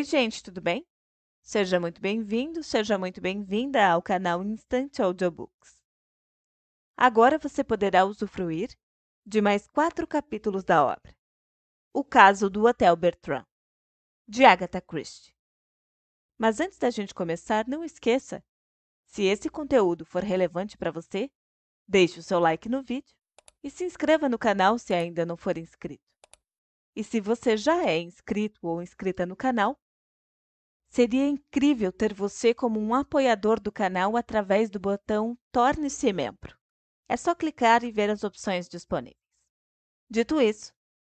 Oi, gente, tudo bem? Seja muito bem-vindo, seja muito bem-vinda ao canal Instant Audiobooks. Agora você poderá usufruir de mais quatro capítulos da obra. O caso do Hotel Bertrand, de Agatha Christie. Mas antes da gente começar, não esqueça, se esse conteúdo for relevante para você, deixe o seu like no vídeo e se inscreva no canal se ainda não for inscrito. E se você já é inscrito ou inscrita no canal, Seria incrível ter você como um apoiador do canal através do botão Torne-se membro. É só clicar e ver as opções disponíveis. Dito isso,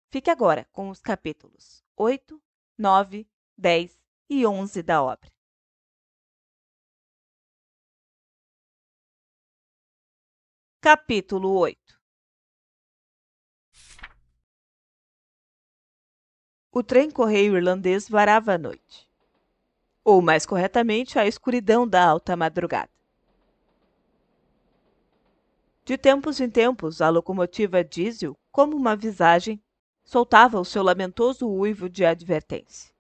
fique agora com os capítulos 8, 9, 10 e 11 da obra. Capítulo 8 O trem-correio irlandês varava a noite ou mais corretamente, a escuridão da alta madrugada. De tempos em tempos, a locomotiva diesel, como uma visagem, soltava o seu lamentoso uivo de advertência.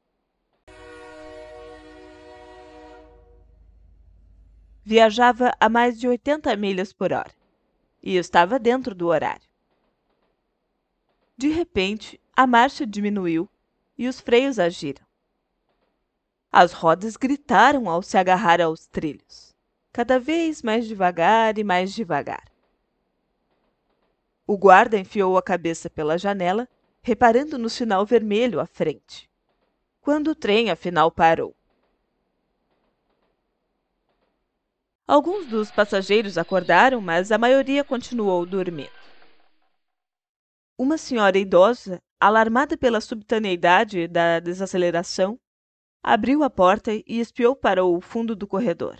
Viajava a mais de 80 milhas por hora e estava dentro do horário. De repente, a marcha diminuiu e os freios agiram. As rodas gritaram ao se agarrar aos trilhos, cada vez mais devagar e mais devagar. O guarda enfiou a cabeça pela janela, reparando no sinal vermelho à frente. Quando o trem afinal parou. Alguns dos passageiros acordaram, mas a maioria continuou dormindo. Uma senhora idosa, alarmada pela subitaneidade da desaceleração, Abriu a porta e espiou para o fundo do corredor.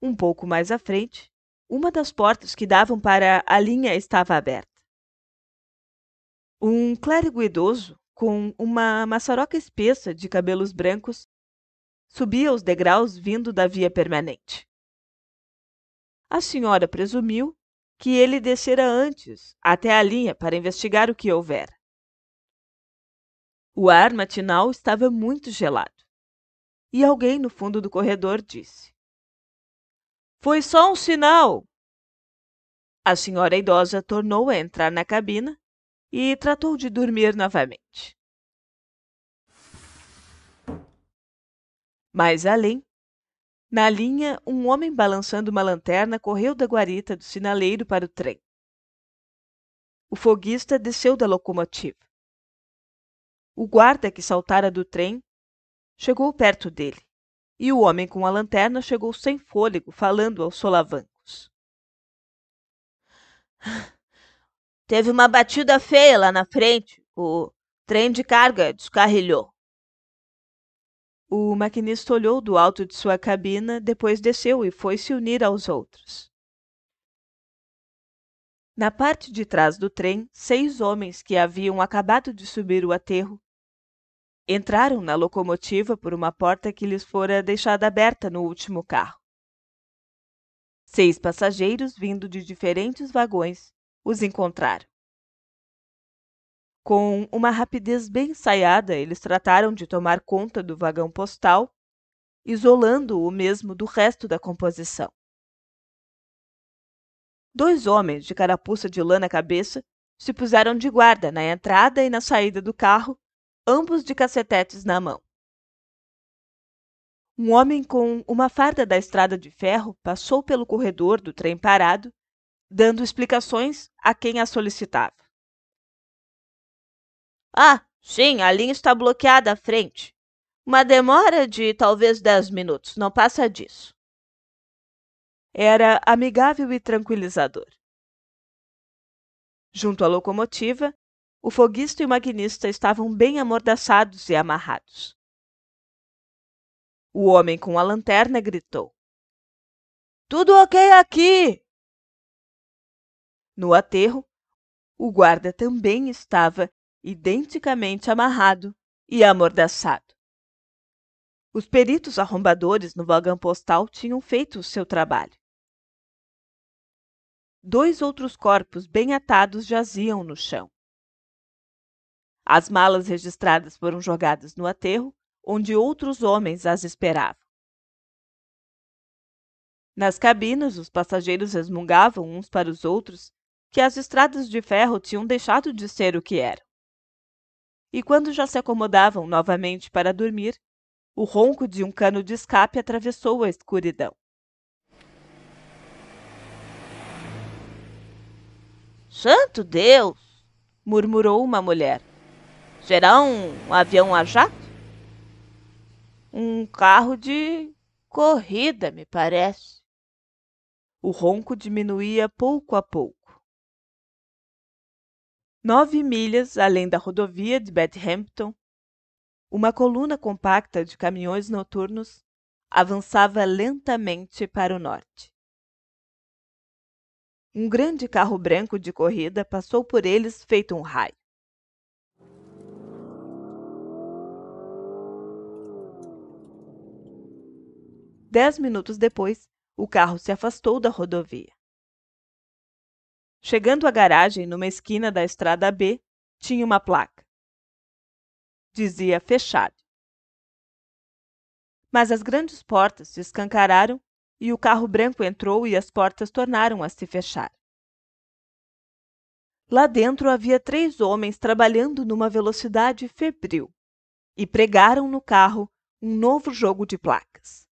Um pouco mais à frente, uma das portas que davam para a linha estava aberta. Um clérigo idoso, com uma maçaroca espessa de cabelos brancos, subia os degraus vindo da via permanente. A senhora presumiu que ele descera antes, até a linha, para investigar o que houvera. O ar matinal estava muito gelado. E alguém no fundo do corredor disse: Foi só um sinal! A senhora idosa tornou a entrar na cabina e tratou de dormir novamente. Mais além, na linha, um homem balançando uma lanterna correu da guarita do sinaleiro para o trem. O foguista desceu da locomotiva. O guarda que saltara do trem chegou perto dele, e o homem com a lanterna chegou sem fôlego, falando aos solavancos. Teve uma batida feia lá na frente. O trem de carga descarrilhou. O maquinista olhou do alto de sua cabina, depois desceu e foi se unir aos outros. Na parte de trás do trem, seis homens que haviam acabado de subir o aterro Entraram na locomotiva por uma porta que lhes fora deixada aberta no último carro. Seis passageiros vindo de diferentes vagões os encontraram. Com uma rapidez bem ensaiada, eles trataram de tomar conta do vagão postal, isolando o mesmo do resto da composição. Dois homens de carapuça de lã na cabeça se puseram de guarda na entrada e na saída do carro ambos de cacetetes na mão. Um homem com uma farda da estrada de ferro passou pelo corredor do trem parado, dando explicações a quem a solicitava. Ah, sim, a linha está bloqueada à frente. Uma demora de talvez dez minutos, não passa disso. Era amigável e tranquilizador. Junto à locomotiva, o foguista e o maquinista estavam bem amordaçados e amarrados. O homem com a lanterna gritou: Tudo ok aqui! No aterro, o guarda também estava identicamente amarrado e amordaçado. Os peritos arrombadores no vagão postal tinham feito o seu trabalho. Dois outros corpos bem atados jaziam no chão. As malas registradas foram jogadas no aterro, onde outros homens as esperavam. Nas cabinas, os passageiros resmungavam uns para os outros que as estradas de ferro tinham deixado de ser o que eram. E quando já se acomodavam novamente para dormir, o ronco de um cano de escape atravessou a escuridão. Santo Deus! murmurou uma mulher. Será um avião a jato? Um carro de corrida, me parece. O ronco diminuía pouco a pouco. Nove milhas além da rodovia de Bethampton, uma coluna compacta de caminhões noturnos avançava lentamente para o norte. Um grande carro branco de corrida passou por eles feito um raio. Dez minutos depois, o carro se afastou da rodovia. Chegando à garagem, numa esquina da estrada B, tinha uma placa. Dizia fechado. Mas as grandes portas se escancararam e o carro branco entrou e as portas tornaram a se fechar. Lá dentro havia três homens trabalhando numa velocidade febril e pregaram no carro um novo jogo de placas.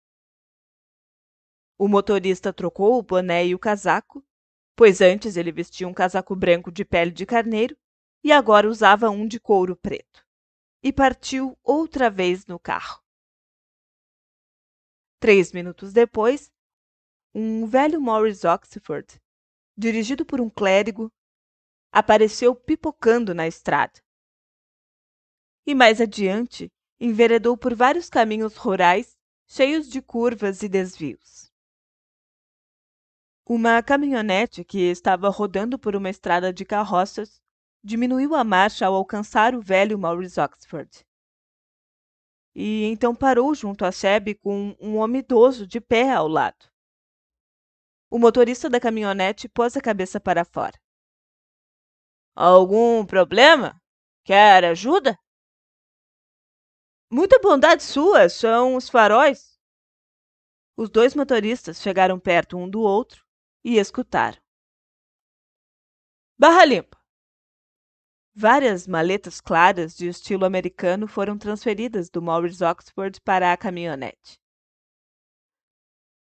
O motorista trocou o boné e o casaco, pois antes ele vestia um casaco branco de pele de carneiro e agora usava um de couro preto, e partiu outra vez no carro. Três minutos depois, um velho Morris Oxford, dirigido por um clérigo, apareceu pipocando na estrada. E mais adiante, enveredou por vários caminhos rurais cheios de curvas e desvios. Uma caminhonete que estava rodando por uma estrada de carroças diminuiu a marcha ao alcançar o velho Maurice Oxford. E então parou junto à sebe com um homem idoso de pé ao lado. O motorista da caminhonete pôs a cabeça para fora. Algum problema? Quer ajuda? Muita bondade sua, são os faróis. Os dois motoristas chegaram perto um do outro e escutar. Barra Limpa. Várias maletas claras de estilo americano foram transferidas do Morris Oxford para a caminhonete.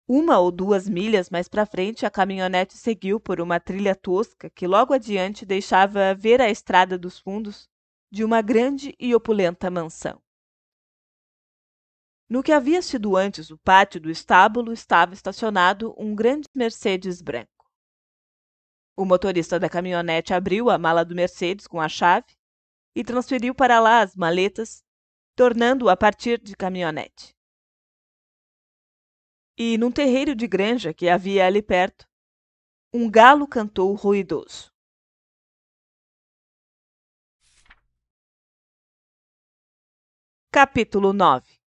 Uma ou duas milhas mais para frente, a caminhonete seguiu por uma trilha tosca que logo adiante deixava ver a estrada dos fundos de uma grande e opulenta mansão. No que havia sido antes o pátio do estábulo estava estacionado um grande Mercedes branco. O motorista da caminhonete abriu a mala do Mercedes com a chave e transferiu para lá as maletas, tornando a partir de caminhonete. E num terreiro de granja que havia ali perto, um galo cantou ruidoso. Capítulo 9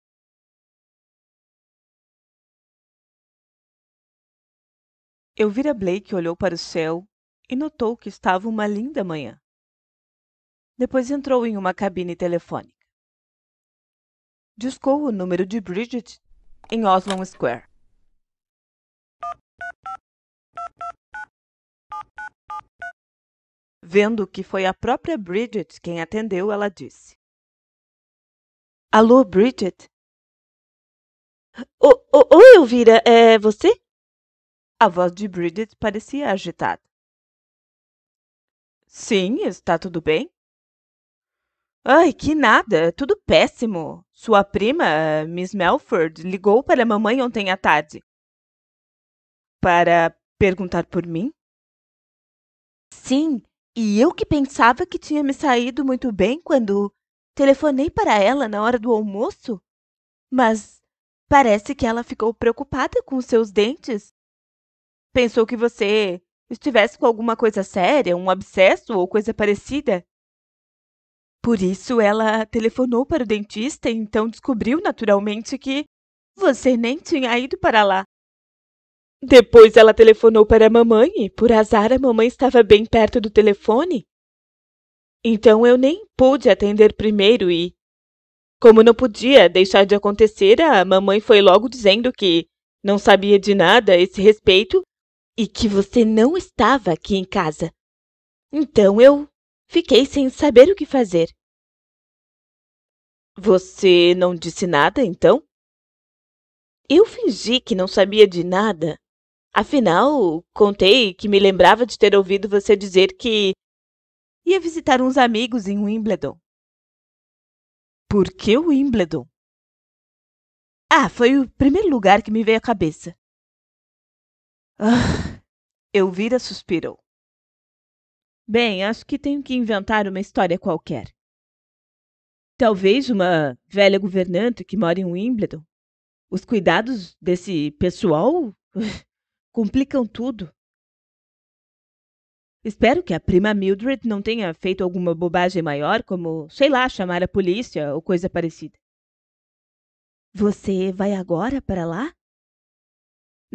Elvira Blake olhou para o céu e notou que estava uma linda manhã. Depois entrou em uma cabine telefônica. Discou o número de Bridget em Oslo Square. Vendo que foi a própria Bridget quem atendeu, ela disse: Alô, Bridget? Oi, Elvira, é você? A voz de Bridget parecia agitada. Sim, está tudo bem? Ai, que nada, tudo péssimo. Sua prima, Miss Melford, ligou para a mamãe ontem à tarde. Para perguntar por mim? Sim, e eu que pensava que tinha me saído muito bem quando telefonei para ela na hora do almoço. Mas parece que ela ficou preocupada com seus dentes pensou que você estivesse com alguma coisa séria, um abscesso ou coisa parecida. Por isso, ela telefonou para o dentista e então descobriu naturalmente que você nem tinha ido para lá. Depois ela telefonou para a mamãe e, por azar, a mamãe estava bem perto do telefone. Então eu nem pude atender primeiro e, como não podia deixar de acontecer, a mamãe foi logo dizendo que não sabia de nada a esse respeito e que você não estava aqui em casa. Então eu fiquei sem saber o que fazer. Você não disse nada, então? Eu fingi que não sabia de nada. Afinal, contei que me lembrava de ter ouvido você dizer que ia visitar uns amigos em Wimbledon. Por que Wimbledon? Ah, foi o primeiro lugar que me veio à cabeça. Ah, Elvira suspirou. Bem, acho que tenho que inventar uma história qualquer. Talvez uma velha governanta que mora em Wimbledon. Os cuidados desse pessoal complicam tudo. Espero que a prima Mildred não tenha feito alguma bobagem maior, como, sei lá, chamar a polícia ou coisa parecida. Você vai agora para lá?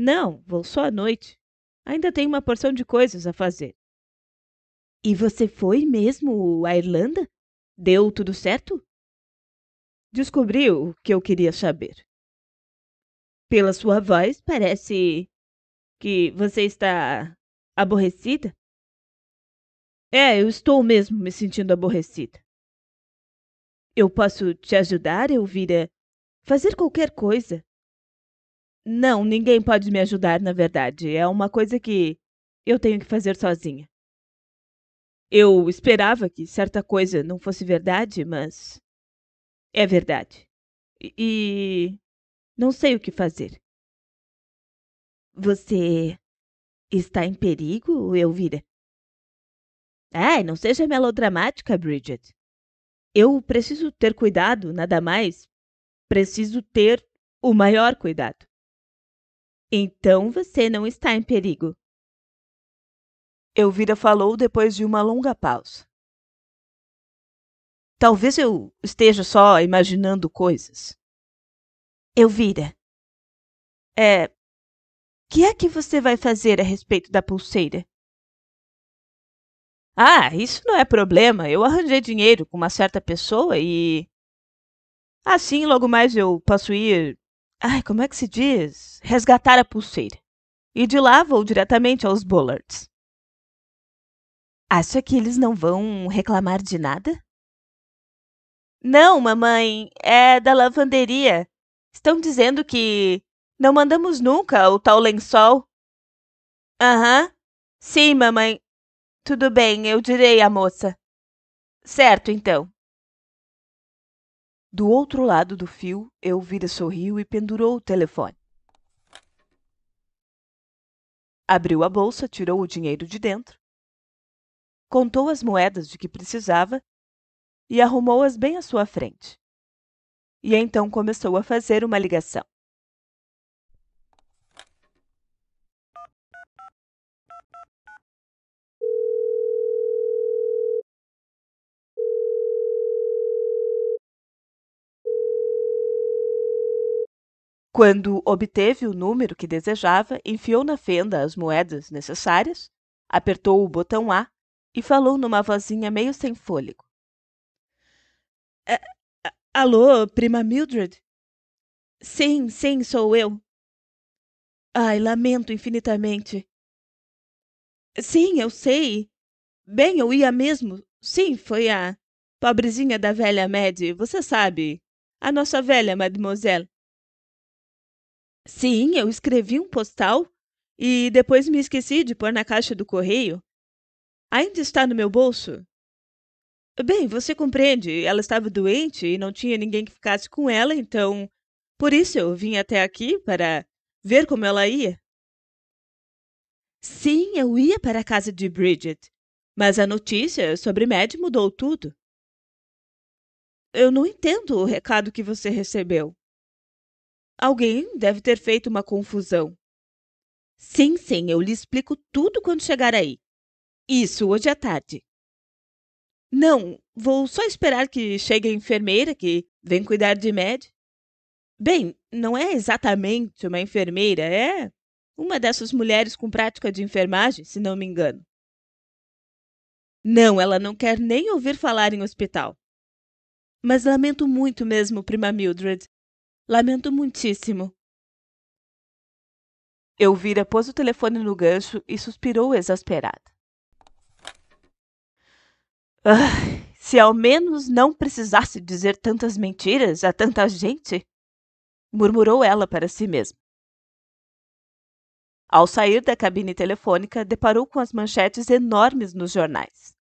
Não, vou só à noite. Ainda tenho uma porção de coisas a fazer. E você foi mesmo à Irlanda? Deu tudo certo? Descobri o que eu queria saber. Pela sua voz, parece que você está aborrecida. É, eu estou mesmo me sentindo aborrecida. Eu posso te ajudar, Elvira? Fazer qualquer coisa. Não, ninguém pode me ajudar, na verdade. É uma coisa que eu tenho que fazer sozinha. Eu esperava que certa coisa não fosse verdade, mas é verdade. E não sei o que fazer. Você está em perigo, Elvira? Ai, não seja melodramática, Bridget. Eu preciso ter cuidado, nada mais. Preciso ter o maior cuidado. Então você não está em perigo. Elvira falou depois de uma longa pausa. Talvez eu esteja só imaginando coisas. Elvira. É. O que é que você vai fazer a respeito da pulseira? Ah, isso não é problema. Eu arranjei dinheiro com uma certa pessoa e. Assim, logo mais eu posso ir Ai, como é que se diz? Resgatar a pulseira. E de lá vou diretamente aos Bullards. Acha que eles não vão reclamar de nada? Não, mamãe, é da lavanderia. Estão dizendo que não mandamos nunca o tal lençol. Aham. Uhum. Sim, mamãe. Tudo bem, eu direi à moça. Certo, então. Do outro lado do fio, Elvira sorriu e pendurou o telefone. Abriu a bolsa, tirou o dinheiro de dentro, contou as moedas de que precisava e arrumou-as bem à sua frente. E então começou a fazer uma ligação. Quando obteve o número que desejava, enfiou na fenda as moedas necessárias, apertou o botão A e falou numa vozinha meio sem fôlego. É, alô, prima Mildred? Sim, sim, sou eu. Ai, lamento infinitamente. Sim, eu sei. Bem, eu ia mesmo. Sim, foi a pobrezinha da velha Mad, você sabe. A nossa velha mademoiselle. Sim, eu escrevi um postal e depois me esqueci de pôr na caixa do correio. Ainda está no meu bolso? Bem, você compreende, ela estava doente e não tinha ninguém que ficasse com ela, então por isso eu vim até aqui para ver como ela ia. Sim, eu ia para a casa de Bridget, mas a notícia sobre Mad mudou tudo. Eu não entendo o recado que você recebeu. Alguém deve ter feito uma confusão. Sim, sim, eu lhe explico tudo quando chegar aí. Isso, hoje à tarde. Não, vou só esperar que chegue a enfermeira que vem cuidar de Mad. Bem, não é exatamente uma enfermeira, é uma dessas mulheres com prática de enfermagem, se não me engano. Não, ela não quer nem ouvir falar em hospital. Mas lamento muito mesmo, prima Mildred. Lamento muitíssimo. Elvira pôs o telefone no gancho e suspirou exasperada. Ah, se ao menos não precisasse dizer tantas mentiras a tanta gente! murmurou ela para si mesma. Ao sair da cabine telefônica, deparou com as manchetes enormes nos jornais.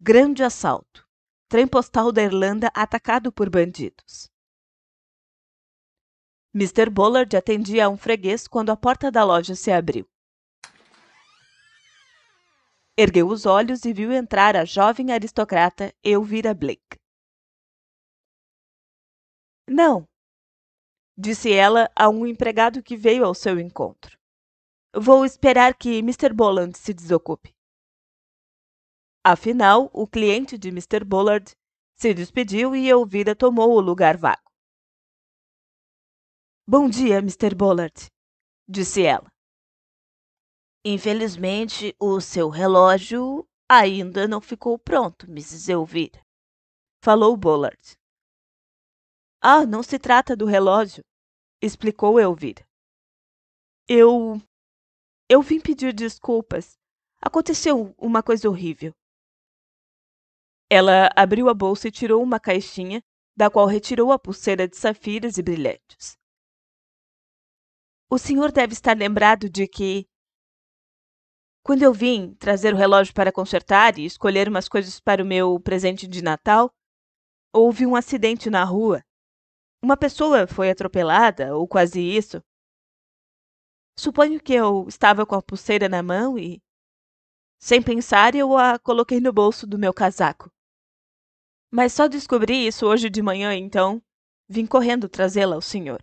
Grande assalto. Trem postal da Irlanda atacado por bandidos. Mr. Bullard atendia a um freguês quando a porta da loja se abriu. Ergueu os olhos e viu entrar a jovem aristocrata Elvira Blake. Não, disse ela a um empregado que veio ao seu encontro. Vou esperar que Mr. Bullard se desocupe. Afinal, o cliente de Mr. Bullard se despediu e Elvira tomou o lugar vago. Bom dia, Mr. Bollard, disse ela. Infelizmente, o seu relógio ainda não ficou pronto, Mrs. Elvira, falou Bollard. Ah, não se trata do relógio, explicou Elvira. Eu. Eu vim pedir desculpas. Aconteceu uma coisa horrível. Ela abriu a bolsa e tirou uma caixinha, da qual retirou a pulseira de safiras e brilhantes. O senhor deve estar lembrado de que. Quando eu vim trazer o relógio para consertar e escolher umas coisas para o meu presente de Natal, houve um acidente na rua. Uma pessoa foi atropelada, ou quase isso. Suponho que eu estava com a pulseira na mão e. Sem pensar, eu a coloquei no bolso do meu casaco. Mas só descobri isso hoje de manhã, então vim correndo trazê-la ao senhor.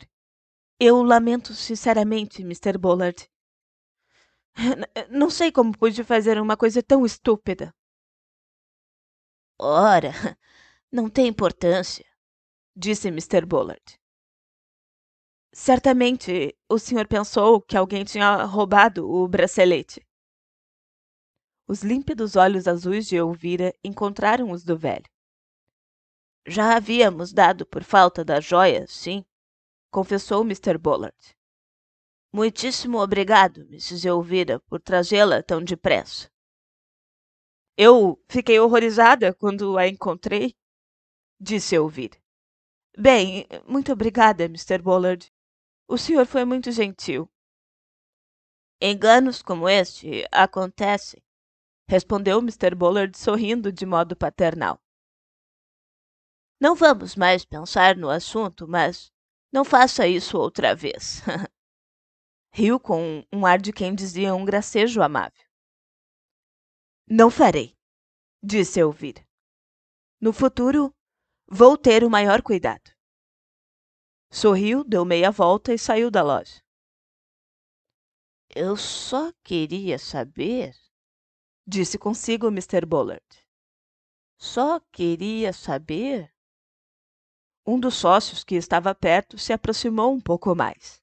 Eu lamento sinceramente, Mr. Bullard. Não sei como pude fazer uma coisa tão estúpida. Ora, não tem importância, disse Mr. Bullard. Certamente o senhor pensou que alguém tinha roubado o bracelete. Os límpidos olhos azuis de Elvira encontraram os do velho. Já havíamos dado por falta da joia, sim, confessou Mr. Bullard. Muitíssimo obrigado, Mrs. Elvira, por trazê-la tão depressa. Eu fiquei horrorizada quando a encontrei, disse Elvira. Bem, muito obrigada, Mr. Bullard. O senhor foi muito gentil. Enganos como este acontecem, respondeu Mr. Bullard sorrindo de modo paternal. Não vamos mais pensar no assunto, mas não faça isso outra vez. Riu com um ar de quem dizia um gracejo amável. Não farei, disse Elvira. No futuro, vou ter o maior cuidado. Sorriu, deu meia volta e saiu da loja. Eu só queria saber, disse consigo Mr. Bullard. Só queria saber um dos sócios que estava perto se aproximou um pouco mais.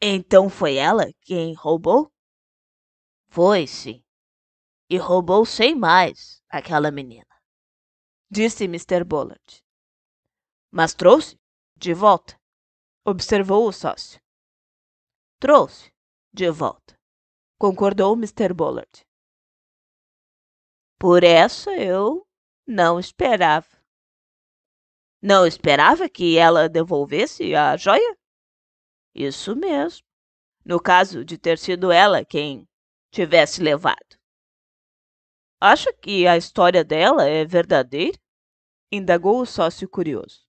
Então foi ela quem roubou? Foi, sim. E roubou sem mais aquela menina, disse Mr. Bullard. Mas trouxe de volta, observou o sócio. Trouxe de volta, concordou Mr. Bullard. Por essa eu não esperava. Não esperava que ela devolvesse a joia? Isso mesmo. No caso de ter sido ela quem tivesse levado. Acha que a história dela é verdadeira? indagou o sócio curioso.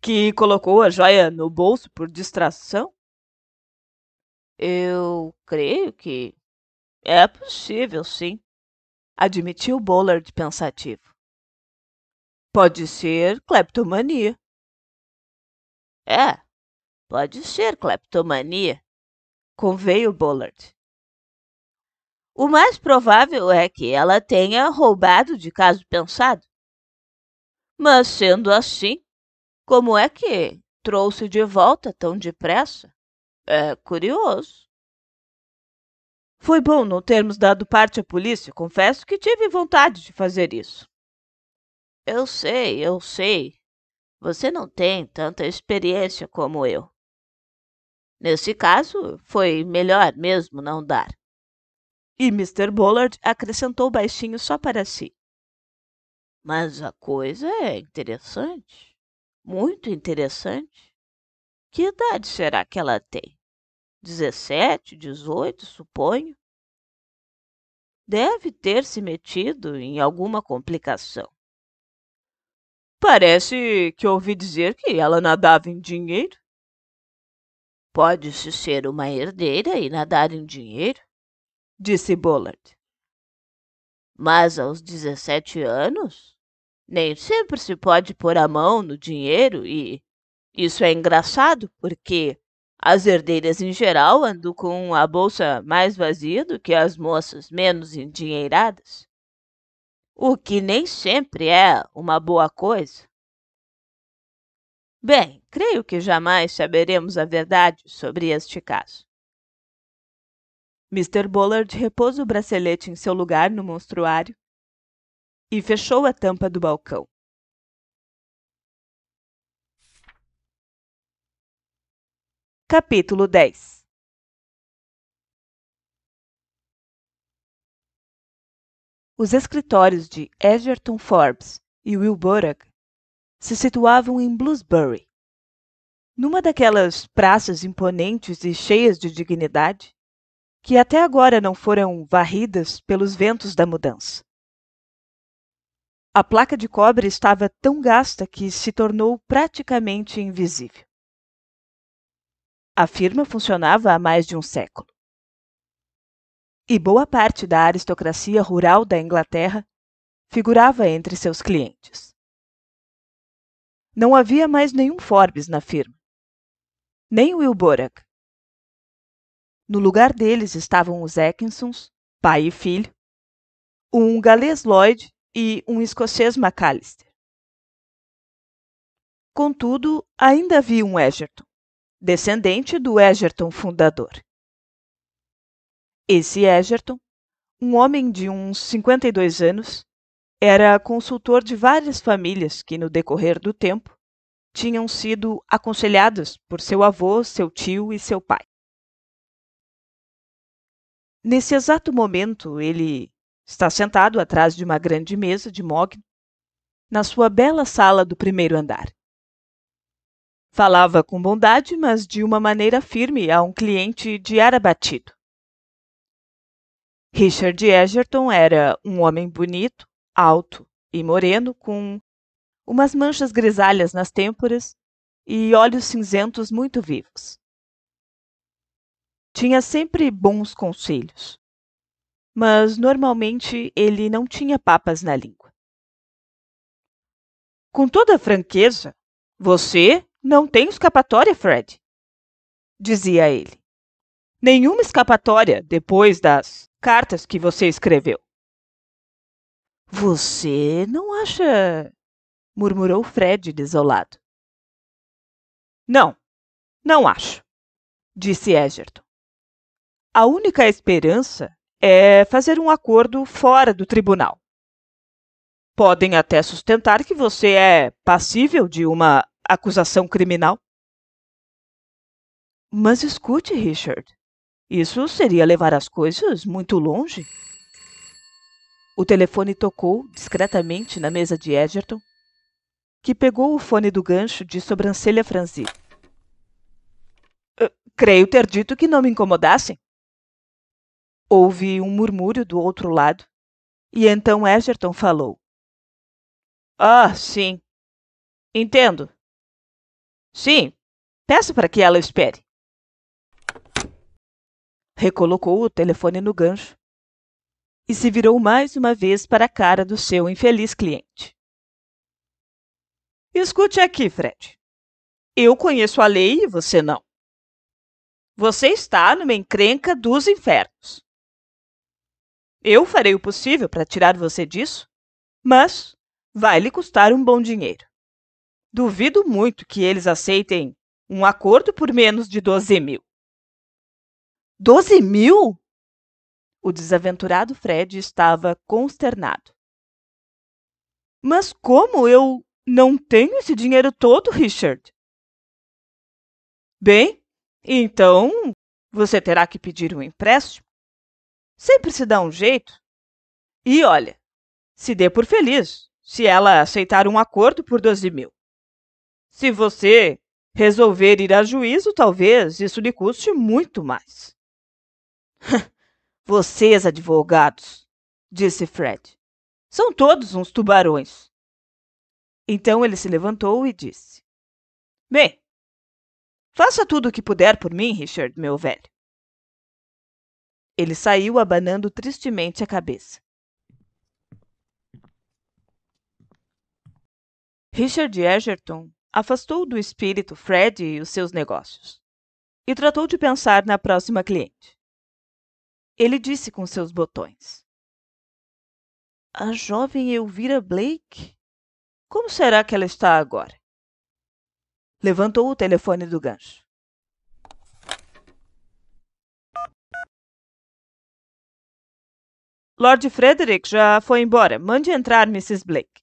Que colocou a joia no bolso por distração? Eu creio que é possível, sim, admitiu Bollard pensativo. Pode ser cleptomania. É, pode ser cleptomania, conveio Bullard. O mais provável é que ela tenha roubado de caso pensado. Mas sendo assim, como é que trouxe de volta tão depressa? É curioso. Foi bom não termos dado parte à polícia, confesso que tive vontade de fazer isso. Eu sei, eu sei. Você não tem tanta experiência como eu. Nesse caso, foi melhor mesmo não dar. E Mr. Bullard acrescentou baixinho só para si. Mas a coisa é interessante. Muito interessante. Que idade será que ela tem? Dezessete, dezoito, suponho. Deve ter se metido em alguma complicação. Parece que ouvi dizer que ela nadava em dinheiro. Pode-se ser uma herdeira e nadar em dinheiro, disse Bullard. Mas aos 17 anos, nem sempre se pode pôr a mão no dinheiro e isso é engraçado porque as herdeiras em geral andam com a bolsa mais vazia do que as moças menos endinheiradas o que nem sempre é uma boa coisa. Bem, creio que jamais saberemos a verdade sobre este caso. Mr. Bullard repôs o bracelete em seu lugar no monstruário e fechou a tampa do balcão. Capítulo 10 Os escritórios de Edgerton Forbes e Will Borak se situavam em Bloomsbury, numa daquelas praças imponentes e cheias de dignidade que até agora não foram varridas pelos ventos da mudança. A placa de cobre estava tão gasta que se tornou praticamente invisível. A firma funcionava há mais de um século e boa parte da aristocracia rural da Inglaterra figurava entre seus clientes. Não havia mais nenhum Forbes na firma, nem Will Borak. No lugar deles estavam os Atkinsons, pai e filho, um galês Lloyd e um escocês McAllister. Contudo, ainda havia um Egerton, descendente do Egerton fundador. Esse Egerton, um homem de uns 52 anos, era consultor de várias famílias que, no decorrer do tempo, tinham sido aconselhadas por seu avô, seu tio e seu pai. Nesse exato momento, ele está sentado atrás de uma grande mesa de mogno, na sua bela sala do primeiro andar. Falava com bondade, mas de uma maneira firme a um cliente de ar abatido. Richard Egerton era um homem bonito, alto e moreno, com umas manchas grisalhas nas têmporas e olhos cinzentos muito vivos. Tinha sempre bons conselhos, mas normalmente ele não tinha papas na língua. Com toda franqueza, você não tem escapatória, Fred, dizia ele. Nenhuma escapatória depois das cartas que você escreveu. Você não acha? murmurou Fred, desolado. Não, não acho, disse Egerton. A única esperança é fazer um acordo fora do tribunal. Podem até sustentar que você é passível de uma acusação criminal. Mas escute, Richard, isso seria levar as coisas muito longe. O telefone tocou discretamente na mesa de Edgerton, que pegou o fone do gancho de sobrancelha franzida. Ah, creio ter dito que não me incomodassem. Houve um murmúrio do outro lado, e então Edgerton falou. Ah, sim. Entendo. Sim, peço para que ela espere recolocou o telefone no gancho e se virou mais uma vez para a cara do seu infeliz cliente. Escute aqui, Fred. Eu conheço a lei e você não. Você está numa encrenca dos infernos. Eu farei o possível para tirar você disso, mas vai lhe custar um bom dinheiro. Duvido muito que eles aceitem um acordo por menos de 12 mil. Doze mil? O desaventurado Fred estava consternado. Mas como eu não tenho esse dinheiro todo, Richard? Bem, então você terá que pedir um empréstimo. Sempre se dá um jeito. E olha, se dê por feliz se ela aceitar um acordo por 12 mil. Se você resolver ir a juízo, talvez isso lhe custe muito mais. Vocês, advogados, disse Fred, são todos uns tubarões. Então ele se levantou e disse: Bem, faça tudo o que puder por mim, Richard, meu velho. Ele saiu abanando tristemente a cabeça. Richard Egerton afastou do espírito Fred e os seus negócios e tratou de pensar na próxima cliente. Ele disse com seus botões: A jovem Elvira Blake? Como será que ela está agora? Levantou o telefone do gancho. Lord Frederick já foi embora. Mande entrar, Mrs. Blake.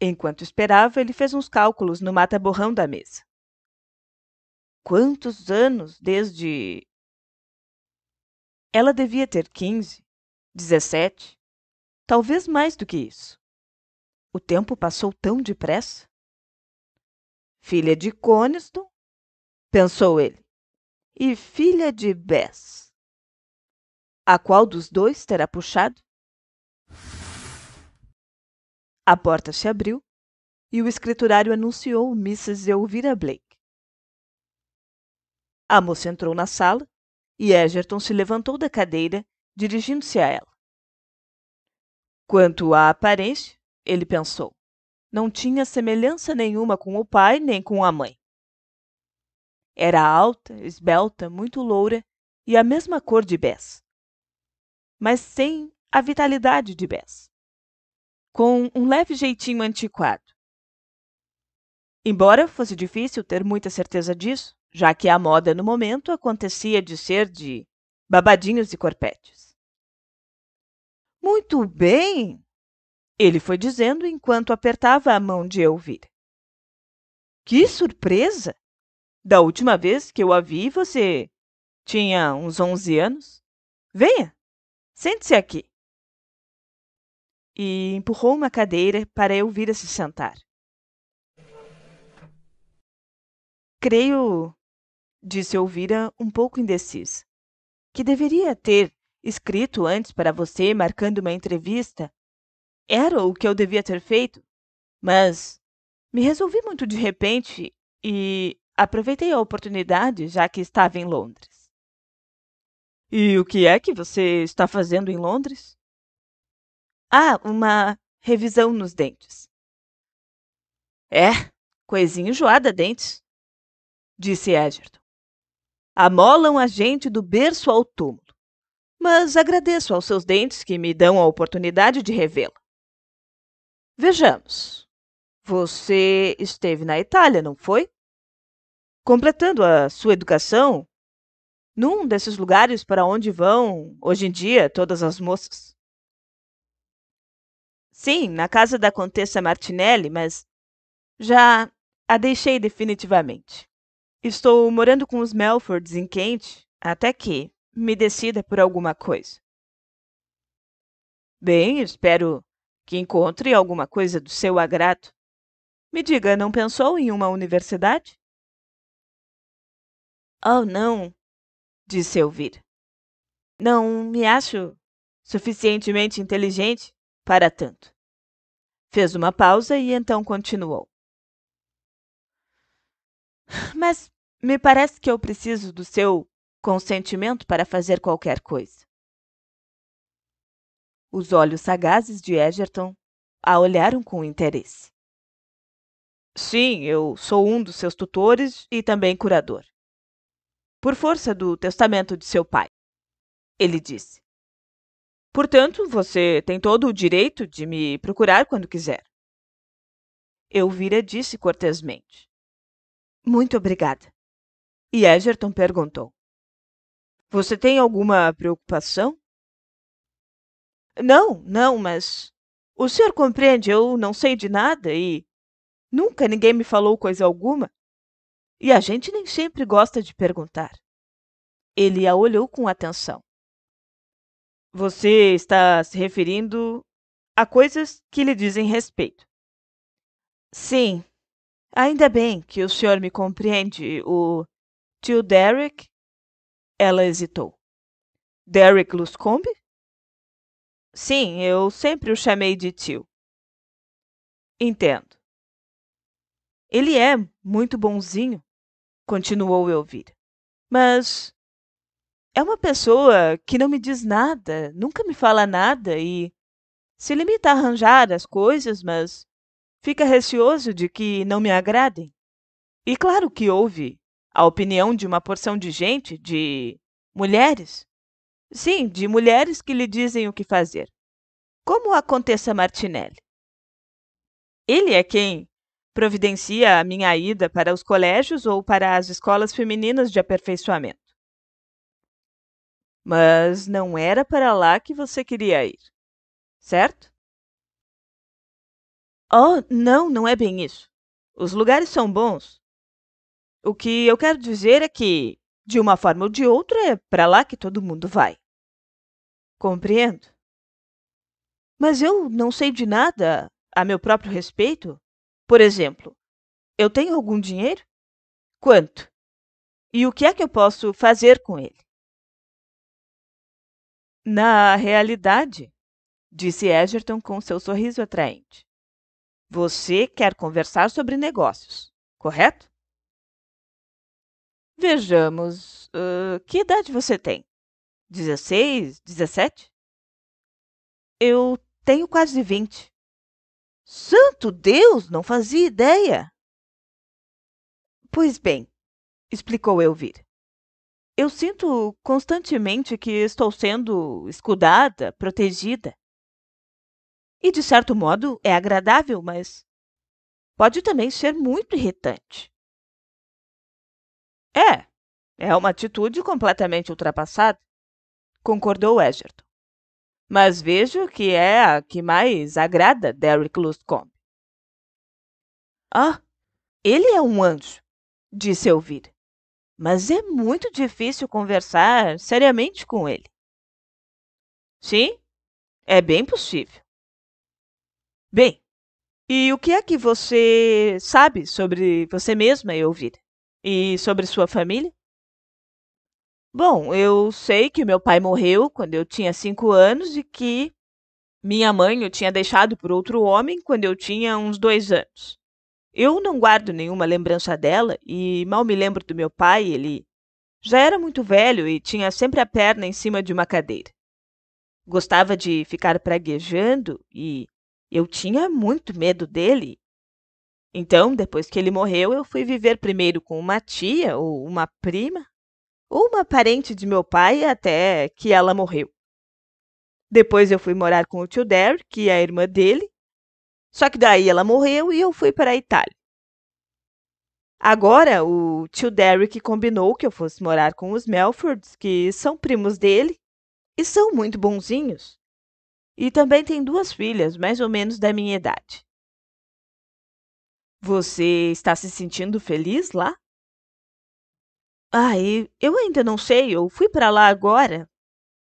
Enquanto esperava, ele fez uns cálculos no mata-borrão da mesa. Quantos anos desde ela devia ter 15, 17, talvez mais do que isso. O tempo passou tão depressa. Filha de Coniston, pensou ele, e filha de Bess. A qual dos dois terá puxado? A porta se abriu e o escriturário anunciou Mrs. Elvira Blake. A moça entrou na sala e Egerton se levantou da cadeira, dirigindo-se a ela. Quanto à aparência, ele pensou, não tinha semelhança nenhuma com o pai nem com a mãe. Era alta, esbelta, muito loura e a mesma cor de Bess, mas sem a vitalidade de Bess, com um leve jeitinho antiquado. Embora fosse difícil ter muita certeza disso, já que a moda no momento acontecia de ser de babadinhos e corpetes. Muito bem, ele foi dizendo enquanto apertava a mão de Elvira. Que surpresa! Da última vez que eu a vi, você tinha uns onze anos. Venha, sente-se aqui. E empurrou uma cadeira para Elvira se sentar. Creio disse Elvira, um pouco indecisa. Que deveria ter escrito antes para você, marcando uma entrevista. Era o que eu devia ter feito, mas me resolvi muito de repente e aproveitei a oportunidade, já que estava em Londres. E o que é que você está fazendo em Londres? Ah, uma revisão nos dentes. É, coisinha enjoada dentes, disse Edgerton amolam a gente do berço ao túmulo. Mas agradeço aos seus dentes que me dão a oportunidade de revê-la. Vejamos. Você esteve na Itália, não foi? Completando a sua educação num desses lugares para onde vão, hoje em dia, todas as moças. Sim, na casa da Contessa Martinelli, mas já a deixei definitivamente. Estou morando com os Melfords em Kent até que me decida por alguma coisa. Bem, espero que encontre alguma coisa do seu agrado. Me diga, não pensou em uma universidade? Oh, não, disse Elvira. Não me acho suficientemente inteligente para tanto. Fez uma pausa e então continuou. Mas me parece que eu preciso do seu consentimento para fazer qualquer coisa. Os olhos sagazes de Egerton a olharam com interesse. Sim, eu sou um dos seus tutores e também curador. Por força do testamento de seu pai, ele disse. Portanto, você tem todo o direito de me procurar quando quiser. Elvira disse cortesmente. Muito obrigada. E Egerton perguntou: Você tem alguma preocupação? Não, não, mas. O senhor compreende, eu não sei de nada e. Nunca ninguém me falou coisa alguma. E a gente nem sempre gosta de perguntar. Ele a olhou com atenção. Você está se referindo a coisas que lhe dizem respeito. Sim, Ainda bem que o senhor me compreende, o tio Derek? Ela hesitou. Derek Luscombe? Sim, eu sempre o chamei de tio. Entendo. Ele é muito bonzinho, continuou Elvira. Mas é uma pessoa que não me diz nada, nunca me fala nada e se limita tá a arranjar as coisas, mas Fica receoso de que não me agradem? E claro que houve a opinião de uma porção de gente, de mulheres. Sim, de mulheres que lhe dizem o que fazer. Como aconteça Martinelli. Ele é quem providencia a minha ida para os colégios ou para as escolas femininas de aperfeiçoamento. Mas não era para lá que você queria ir, certo? Oh, não, não é bem isso. Os lugares são bons. O que eu quero dizer é que, de uma forma ou de outra, é para lá que todo mundo vai. Compreendo. Mas eu não sei de nada a meu próprio respeito. Por exemplo, eu tenho algum dinheiro? Quanto? E o que é que eu posso fazer com ele? Na realidade, disse Egerton com seu sorriso atraente, você quer conversar sobre negócios, correto? Vejamos. uh, que idade você tem? 16? 17? Eu tenho quase 20. Santo Deus, não fazia ideia! Pois bem, explicou Elvira. Eu sinto constantemente que estou sendo escudada, protegida. E, de certo modo, é agradável, mas pode também ser muito irritante. É, é uma atitude completamente ultrapassada, concordou Egerton. Mas vejo que é a que mais agrada Derek Lustcomb. Ah, ele é um anjo, disse Elvira. Mas é muito difícil conversar seriamente com ele. Sim, é bem possível. Bem, e o que é que você sabe sobre você mesma, ouvir E sobre sua família? Bom, eu sei que meu pai morreu quando eu tinha cinco anos e que minha mãe o tinha deixado por outro homem quando eu tinha uns dois anos. Eu não guardo nenhuma lembrança dela e mal me lembro do meu pai, ele já era muito velho e tinha sempre a perna em cima de uma cadeira. Gostava de ficar praguejando e eu tinha muito medo dele. Então, depois que ele morreu, eu fui viver primeiro com uma tia ou uma prima, ou uma parente de meu pai até que ela morreu. Depois eu fui morar com o tio Derek, que é a irmã dele. Só que daí ela morreu e eu fui para a Itália. Agora, o tio Derek combinou que eu fosse morar com os Melfords, que são primos dele e são muito bonzinhos. E também tem duas filhas, mais ou menos da minha idade. Você está se sentindo feliz lá? Ah, eu ainda não sei, eu fui para lá agora.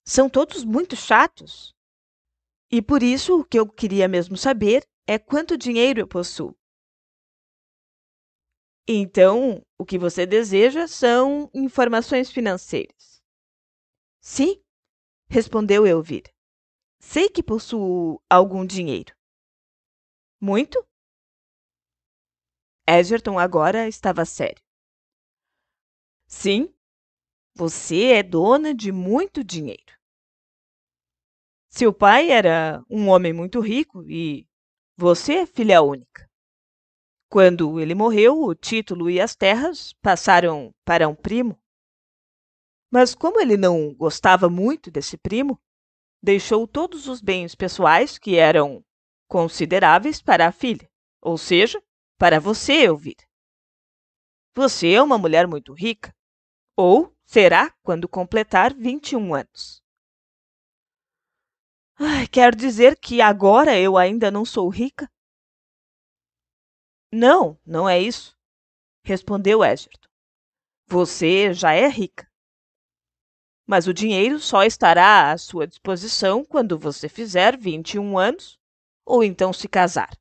São todos muito chatos. E por isso o que eu queria mesmo saber é quanto dinheiro eu possuo. Então, o que você deseja são informações financeiras. Sim, respondeu Elvira. Sei que possuo algum dinheiro. Muito? Everton agora estava sério. Sim, você é dona de muito dinheiro. Seu pai era um homem muito rico e você é filha única. Quando ele morreu, o título e as terras passaram para um primo. Mas como ele não gostava muito desse primo, deixou todos os bens pessoais que eram consideráveis para a filha, ou seja, para você, Elvira. Você é uma mulher muito rica, ou será quando completar 21 anos. Ai, quer dizer que agora eu ainda não sou rica? Não, não é isso, respondeu Egerton. Você já é rica mas o dinheiro só estará à sua disposição quando você fizer 21 anos ou então se casar.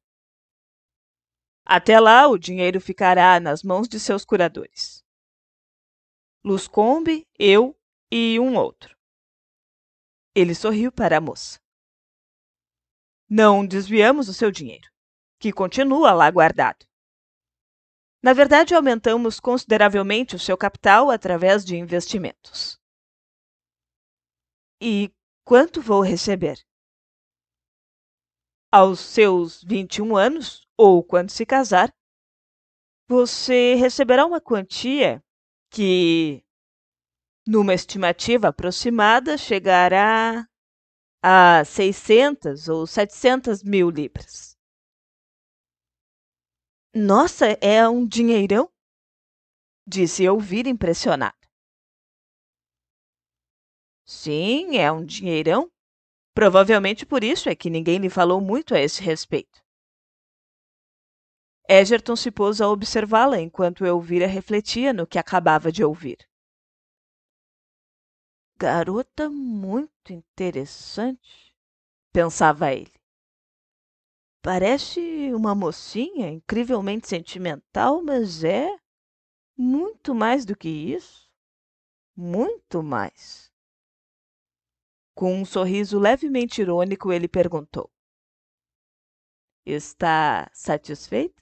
Até lá, o dinheiro ficará nas mãos de seus curadores. Luscombe, eu e um outro. Ele sorriu para a moça. Não desviamos o seu dinheiro, que continua lá guardado. Na verdade, aumentamos consideravelmente o seu capital através de investimentos. E quanto vou receber? Aos seus 21 anos, ou quando se casar, você receberá uma quantia que, numa estimativa aproximada, chegará a 600 ou 700 mil libras. Nossa, é um dinheirão? Disse eu vir impressionado. Sim, é um dinheirão. Provavelmente por isso é que ninguém lhe falou muito a esse respeito. Egerton se pôs a observá-la enquanto Elvira refletia no que acabava de ouvir. Garota muito interessante, pensava ele. Parece uma mocinha incrivelmente sentimental, mas é muito mais do que isso. Muito mais. Com um sorriso levemente irônico, ele perguntou: Está satisfeita?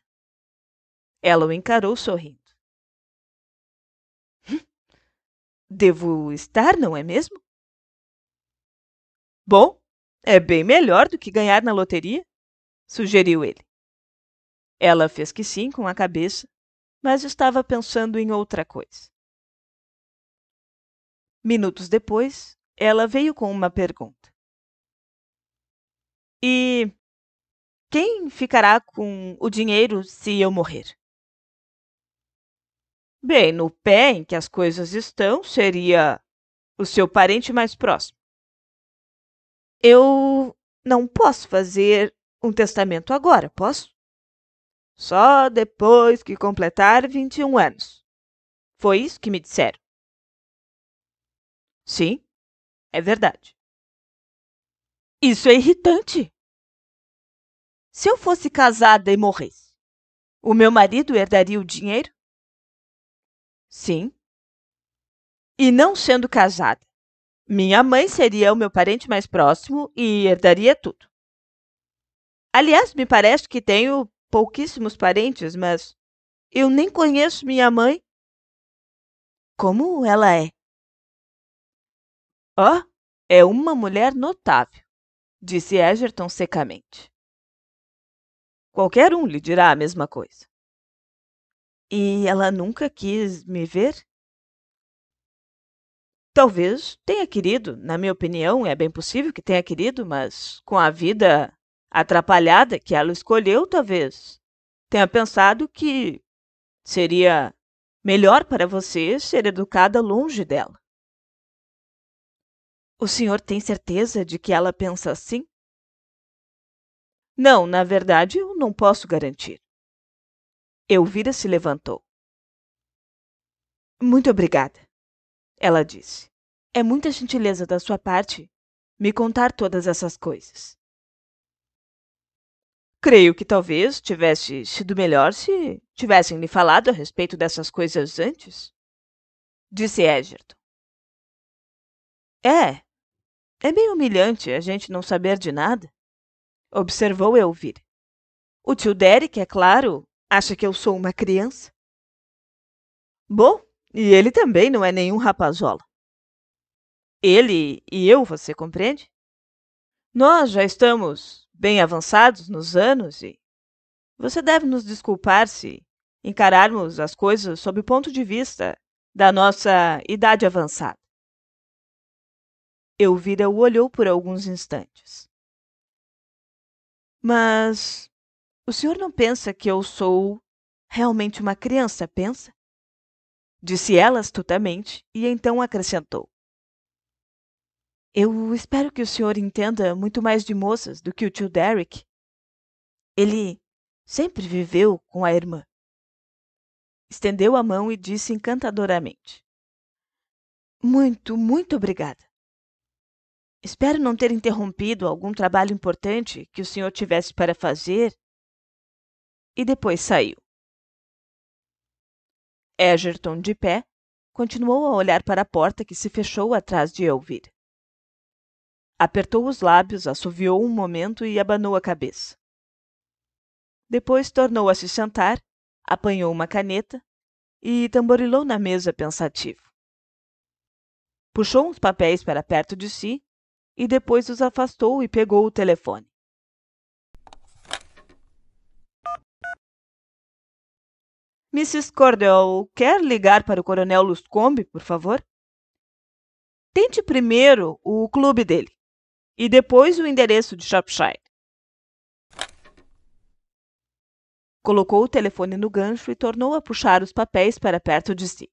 Ela o encarou sorrindo. Hum? Devo estar, não é mesmo? Bom, é bem melhor do que ganhar na loteria, sugeriu ele. Ela fez que sim com a cabeça, mas estava pensando em outra coisa. Minutos depois, ela veio com uma pergunta. E quem ficará com o dinheiro se eu morrer? Bem, no pé em que as coisas estão, seria o seu parente mais próximo. Eu não posso fazer um testamento agora, posso? Só depois que completar 21 anos. Foi isso que me disseram. Sim, é verdade. Isso é irritante. Se eu fosse casada e morresse, o meu marido herdaria o dinheiro? Sim. E não sendo casada, minha mãe seria o meu parente mais próximo e herdaria tudo. Aliás, me parece que tenho pouquíssimos parentes, mas eu nem conheço minha mãe. Como ela é? Ah, é uma mulher notável, disse Egerton secamente. Qualquer um lhe dirá a mesma coisa. E ela nunca quis me ver? Talvez tenha querido, na minha opinião, é bem possível que tenha querido, mas com a vida atrapalhada que ela escolheu, talvez tenha pensado que seria melhor para você ser educada longe dela. O senhor tem certeza de que ela pensa assim? Não, na verdade, eu não posso garantir. Elvira se levantou. Muito obrigada, ela disse. É muita gentileza da sua parte me contar todas essas coisas. Creio que talvez tivesse sido melhor se tivessem lhe falado a respeito dessas coisas antes, disse Egerton. É, é bem humilhante a gente não saber de nada, observou Elvira. O tio Derek, é claro, acha que eu sou uma criança. Bom, e ele também não é nenhum rapazola. Ele e eu, você compreende? Nós já estamos bem avançados nos anos e você deve nos desculpar se encararmos as coisas sob o ponto de vista da nossa idade avançada. Elvira o olhou por alguns instantes. Mas o senhor não pensa que eu sou realmente uma criança, pensa? Disse ela astutamente e então acrescentou: Eu espero que o senhor entenda muito mais de moças do que o tio Derek. Ele sempre viveu com a irmã. Estendeu a mão e disse encantadoramente: Muito, muito obrigada. Espero não ter interrompido algum trabalho importante que o senhor tivesse para fazer. E depois saiu. Egerton, de pé, continuou a olhar para a porta que se fechou atrás de Elvira. Apertou os lábios, assoviou um momento e abanou a cabeça. Depois tornou a se sentar, apanhou uma caneta e tamborilou na mesa pensativo. Puxou uns papéis para perto de si e depois os afastou e pegou o telefone. Mrs. Cordell, quer ligar para o Coronel Luscombe, por favor? Tente primeiro o clube dele e depois o endereço de Shropshire. Colocou o telefone no gancho e tornou a puxar os papéis para perto de si.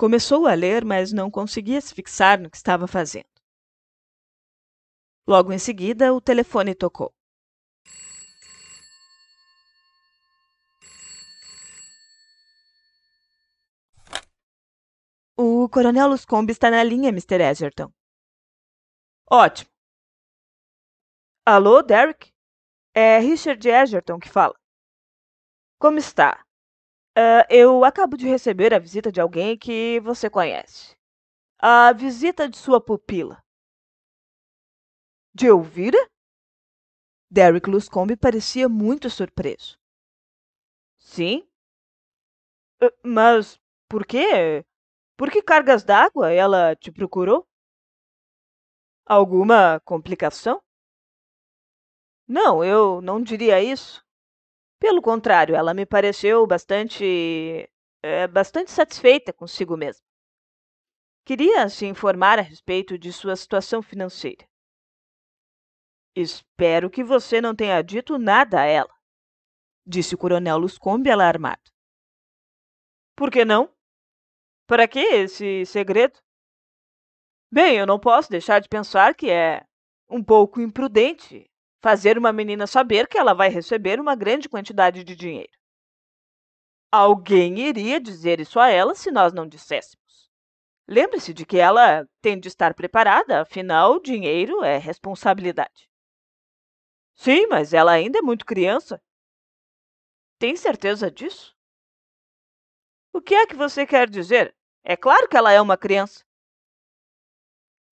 Começou a ler, mas não conseguia se fixar no que estava fazendo. Logo em seguida, o telefone tocou. O Coronel Luscombe está na linha, Mr. Egerton. Ótimo. Alô, Derek? É Richard Egerton que fala. Como está? Uh, eu acabo de receber a visita de alguém que você conhece. A visita de sua pupila. De Elvira? Derek Luscombe parecia muito surpreso. Sim. Uh, mas por quê? Por que cargas d'água ela te procurou? Alguma complicação? Não, eu não diria isso. Pelo contrário, ela me pareceu bastante. Eh, bastante satisfeita consigo mesma. Queria se informar a respeito de sua situação financeira. Espero que você não tenha dito nada a ela, disse o coronel Luscombe alarmado. Por que não? Para que esse segredo? Bem, eu não posso deixar de pensar que é um pouco imprudente fazer uma menina saber que ela vai receber uma grande quantidade de dinheiro. Alguém iria dizer isso a ela se nós não disséssemos. Lembre-se de que ela tem de estar preparada, afinal, dinheiro é responsabilidade. Sim, mas ela ainda é muito criança. Tem certeza disso? O que é que você quer dizer? É claro que ela é uma criança.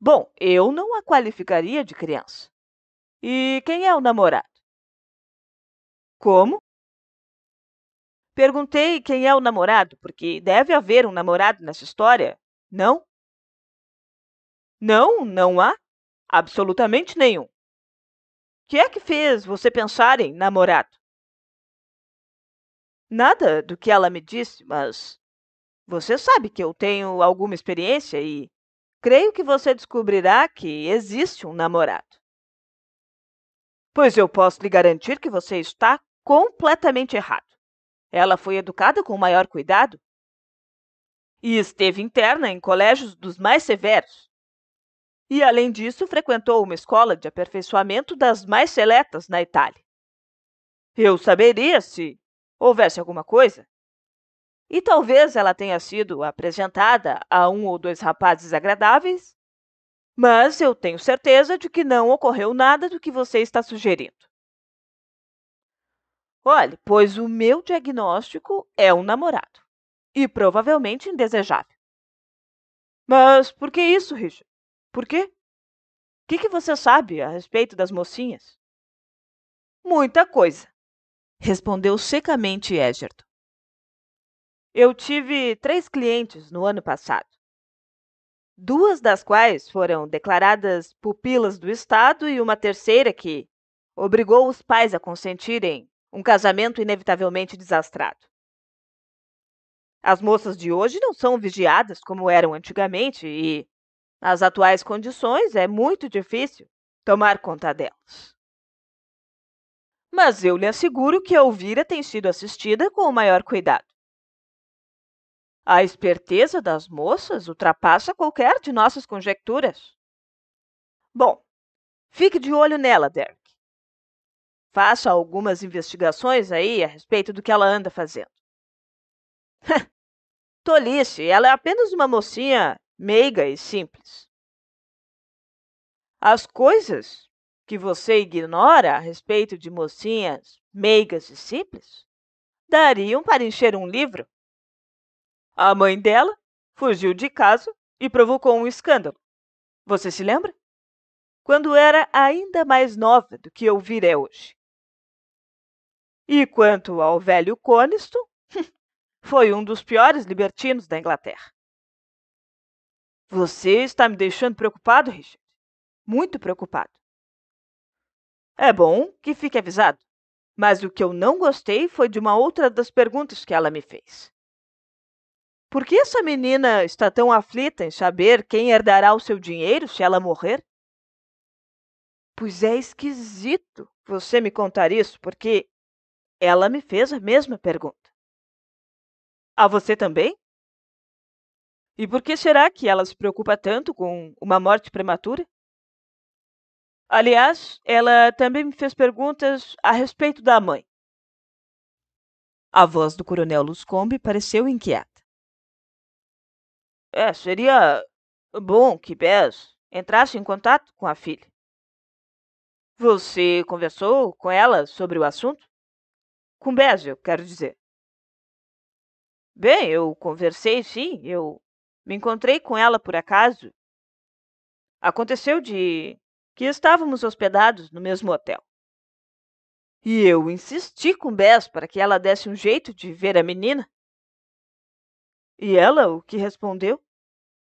Bom, eu não a qualificaria de criança. E quem é o namorado? Como? Perguntei quem é o namorado, porque deve haver um namorado nessa história, não? Não, não há. Absolutamente nenhum. O que é que fez você pensar em namorado? Nada do que ela me disse, mas você sabe que eu tenho alguma experiência e creio que você descobrirá que existe um namorado. Pois eu posso lhe garantir que você está completamente errado. Ela foi educada com o maior cuidado e esteve interna em colégios dos mais severos. E, além disso, frequentou uma escola de aperfeiçoamento das mais seletas na Itália. Eu saberia se houvesse alguma coisa. E talvez ela tenha sido apresentada a um ou dois rapazes agradáveis mas eu tenho certeza de que não ocorreu nada do que você está sugerindo. Olhe, pois o meu diagnóstico é um namorado. E provavelmente indesejável. Mas por que isso, Richard? Por quê? O que, que você sabe a respeito das mocinhas? Muita coisa, respondeu secamente Egerton. Eu tive três clientes no ano passado duas das quais foram declaradas pupilas do Estado e uma terceira que obrigou os pais a consentirem um casamento inevitavelmente desastrado. As moças de hoje não são vigiadas como eram antigamente e, nas atuais condições, é muito difícil tomar conta delas. Mas eu lhe asseguro que a Elvira tem sido assistida com o maior cuidado. A esperteza das moças ultrapassa qualquer de nossas conjecturas. Bom, fique de olho nela, Derek. Faça algumas investigações aí a respeito do que ela anda fazendo. Tolice, ela é apenas uma mocinha meiga e simples. As coisas que você ignora a respeito de mocinhas meigas e simples dariam para encher um livro. A mãe dela fugiu de casa e provocou um escândalo. Você se lembra? Quando era ainda mais nova do que eu virei é hoje. E quanto ao velho Coniston, foi um dos piores libertinos da Inglaterra. Você está me deixando preocupado, Richard. Muito preocupado. É bom que fique avisado, mas o que eu não gostei foi de uma outra das perguntas que ela me fez. Por que essa menina está tão aflita em saber quem herdará o seu dinheiro se ela morrer? Pois é esquisito você me contar isso, porque ela me fez a mesma pergunta. A você também? E por que será que ela se preocupa tanto com uma morte prematura? Aliás, ela também me fez perguntas a respeito da mãe. A voz do coronel Luscombe pareceu inquieta. É, seria bom que Bess entrasse em contato com a filha. Você conversou com ela sobre o assunto? Com Bess, eu quero dizer. Bem, eu conversei sim, eu me encontrei com ela por acaso. Aconteceu de que estávamos hospedados no mesmo hotel. E eu insisti com Bess para que ela desse um jeito de ver a menina. E ela o que respondeu?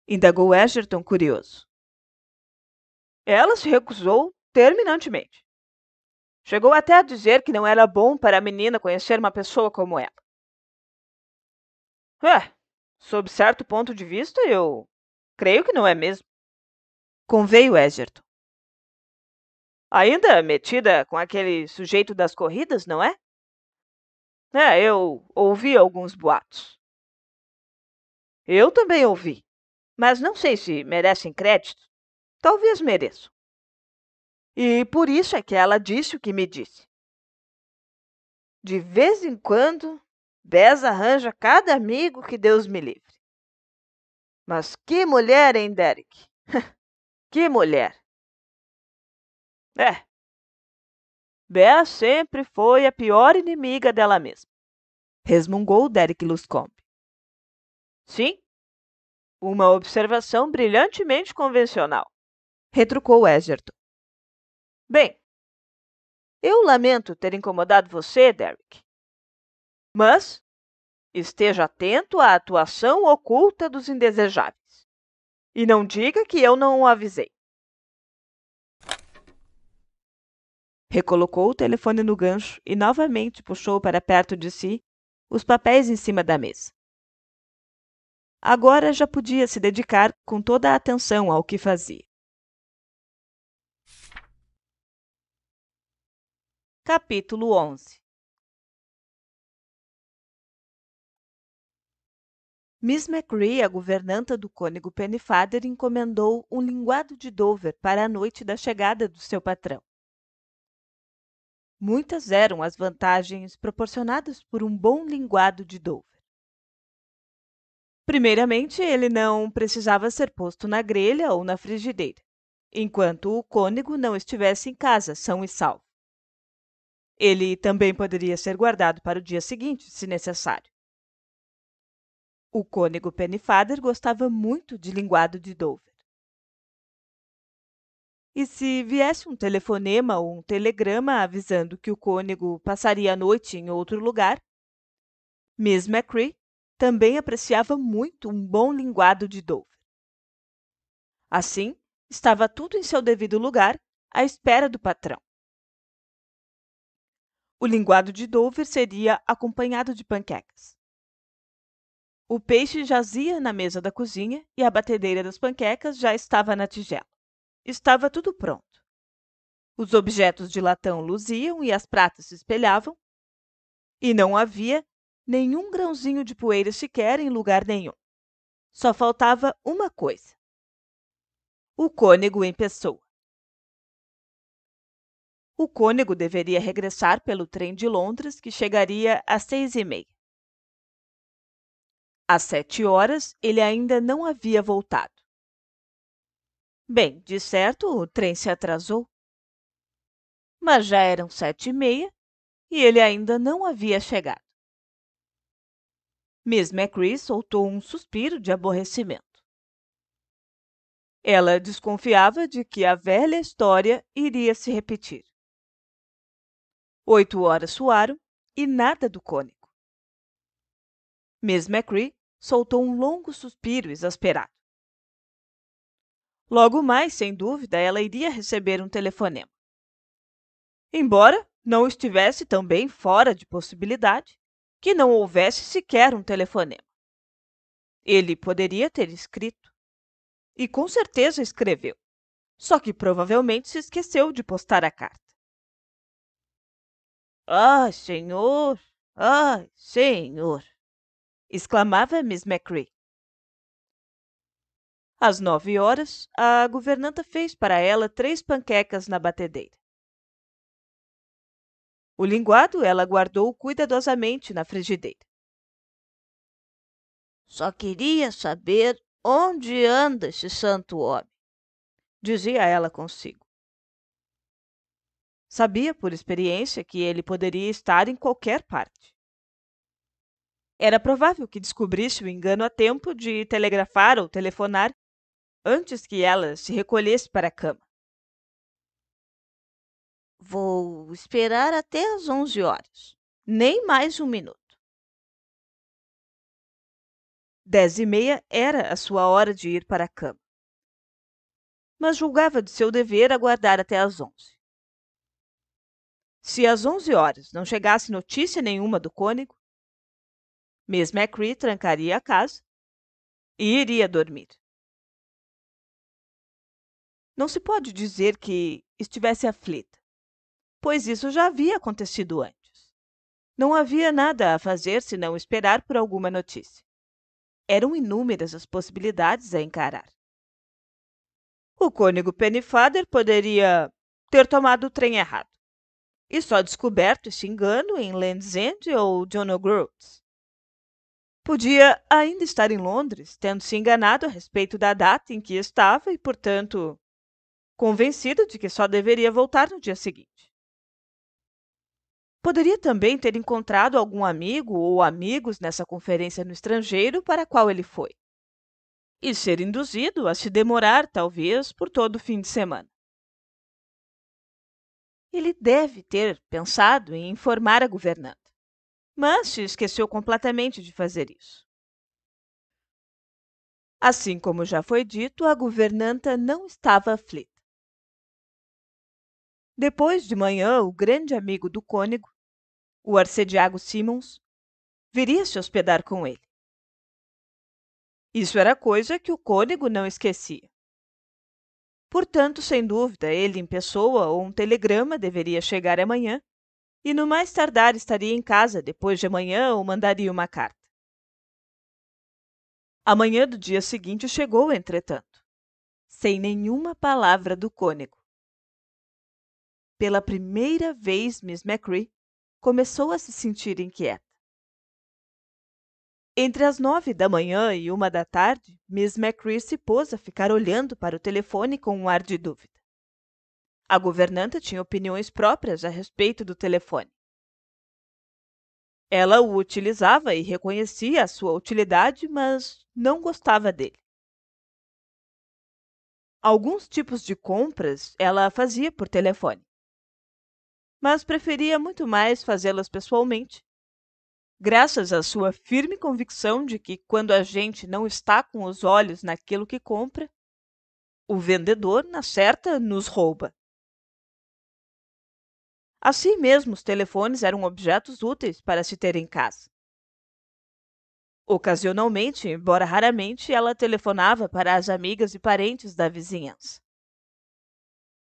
indagou Egerton, curioso. Ela se recusou terminantemente. Chegou até a dizer que não era bom para a menina conhecer uma pessoa como ela. É, sob certo ponto de vista, eu creio que não é mesmo. Conveio Egerton. Ainda metida com aquele sujeito das corridas, não é? É, eu ouvi alguns boatos. Eu também ouvi mas não sei se merecem crédito. Talvez mereçam. E por isso é que ela disse o que me disse. De vez em quando, Bez arranja cada amigo que Deus me livre. Mas que mulher, hein, Derek? que mulher! É. Bea sempre foi a pior inimiga dela mesma, resmungou Derek Luscombe. Sim, uma observação brilhantemente convencional, retrucou Egerton. Bem, eu lamento ter incomodado você, Derek. Mas esteja atento à atuação oculta dos indesejáveis. E não diga que eu não o avisei. Recolocou o telefone no gancho e novamente puxou para perto de si os papéis em cima da mesa. Agora já podia se dedicar com toda a atenção ao que fazia. Capítulo 11 Miss McCree, a governanta do cônego Pennefather, encomendou um linguado de Dover para a noite da chegada do seu patrão. Muitas eram as vantagens proporcionadas por um bom linguado de Dover. Primeiramente, ele não precisava ser posto na grelha ou na frigideira, enquanto o cônego não estivesse em casa, são e salvo. Ele também poderia ser guardado para o dia seguinte, se necessário. O cônego Pennyfather gostava muito de linguado de Dover. E se viesse um telefonema ou um telegrama avisando que o cônego passaria a noite em outro lugar, Miss McCree também apreciava muito um bom linguado de Dover. Assim, estava tudo em seu devido lugar, à espera do patrão. O linguado de Dover seria acompanhado de panquecas. O peixe jazia na mesa da cozinha e a batedeira das panquecas já estava na tigela. Estava tudo pronto. Os objetos de latão luziam e as pratas se espelhavam, e não havia nenhum grãozinho de poeira sequer em lugar nenhum. Só faltava uma coisa. O cônego em pessoa. O cônego deveria regressar pelo trem de Londres, que chegaria às seis e meia. Às sete horas, ele ainda não havia voltado. Bem, de certo, o trem se atrasou. Mas já eram sete e meia e ele ainda não havia chegado. Miss McCree soltou um suspiro de aborrecimento. Ela desconfiava de que a velha história iria se repetir. Oito horas soaram e nada do cônico. Miss McCree soltou um longo suspiro exasperado. Logo mais, sem dúvida, ela iria receber um telefonema. Embora não estivesse também fora de possibilidade que não houvesse sequer um telefonema. Ele poderia ter escrito. E com certeza escreveu. Só que provavelmente se esqueceu de postar a carta. Ah, senhor! Ah, senhor! exclamava Miss McCree. Às nove horas, a governanta fez para ela três panquecas na batedeira. O linguado ela guardou cuidadosamente na frigideira. Só queria saber onde anda esse santo homem, dizia ela consigo. Sabia por experiência que ele poderia estar em qualquer parte. Era provável que descobrisse o engano a tempo de telegrafar ou telefonar antes que ela se recolhesse para a cama. Vou esperar até as 11 horas, nem mais um minuto. Dez e meia era a sua hora de ir para a cama, mas julgava de seu dever aguardar até as 11. Se às 11 horas não chegasse notícia nenhuma do cônego, Miss McCree trancaria a casa e iria dormir. Não se pode dizer que estivesse aflita pois isso já havia acontecido antes. Não havia nada a fazer senão esperar por alguma notícia. Eram inúmeras as possibilidades a encarar. O cônego Pennefather poderia ter tomado o trem errado e só descoberto esse engano em Land's End ou John O'Groats. Podia ainda estar em Londres, tendo se enganado a respeito da data em que estava e, portanto, convencido de que só deveria voltar no dia seguinte. Poderia também ter encontrado algum amigo ou amigos nessa conferência no estrangeiro para a qual ele foi, e ser induzido a se demorar, talvez, por todo o fim de semana. Ele deve ter pensado em informar a governanta, mas se esqueceu completamente de fazer isso. Assim como já foi dito, a governanta não estava aflita. Depois de manhã, o grande amigo do cônego o arcediago Simmons, viria se hospedar com ele. Isso era coisa que o cônego não esquecia. Portanto, sem dúvida, ele em pessoa ou um telegrama deveria chegar amanhã, e no mais tardar estaria em casa depois de amanhã ou mandaria uma carta. Amanhã do dia seguinte chegou, entretanto, sem nenhuma palavra do cônego. Pela primeira vez, Miss McCree começou a se sentir inquieta. Entre as nove da manhã e uma da tarde, Miss McCree se pôs a ficar olhando para o telefone com um ar de dúvida. A governanta tinha opiniões próprias a respeito do telefone. Ela o utilizava e reconhecia a sua utilidade, mas não gostava dele. Alguns tipos de compras ela fazia por telefone mas preferia muito mais fazê-las pessoalmente. Graças à sua firme convicção de que, quando a gente não está com os olhos naquilo que compra, o vendedor, na certa, nos rouba. Assim mesmo, os telefones eram objetos úteis para se ter em casa. Ocasionalmente, embora raramente, ela telefonava para as amigas e parentes da vizinhança.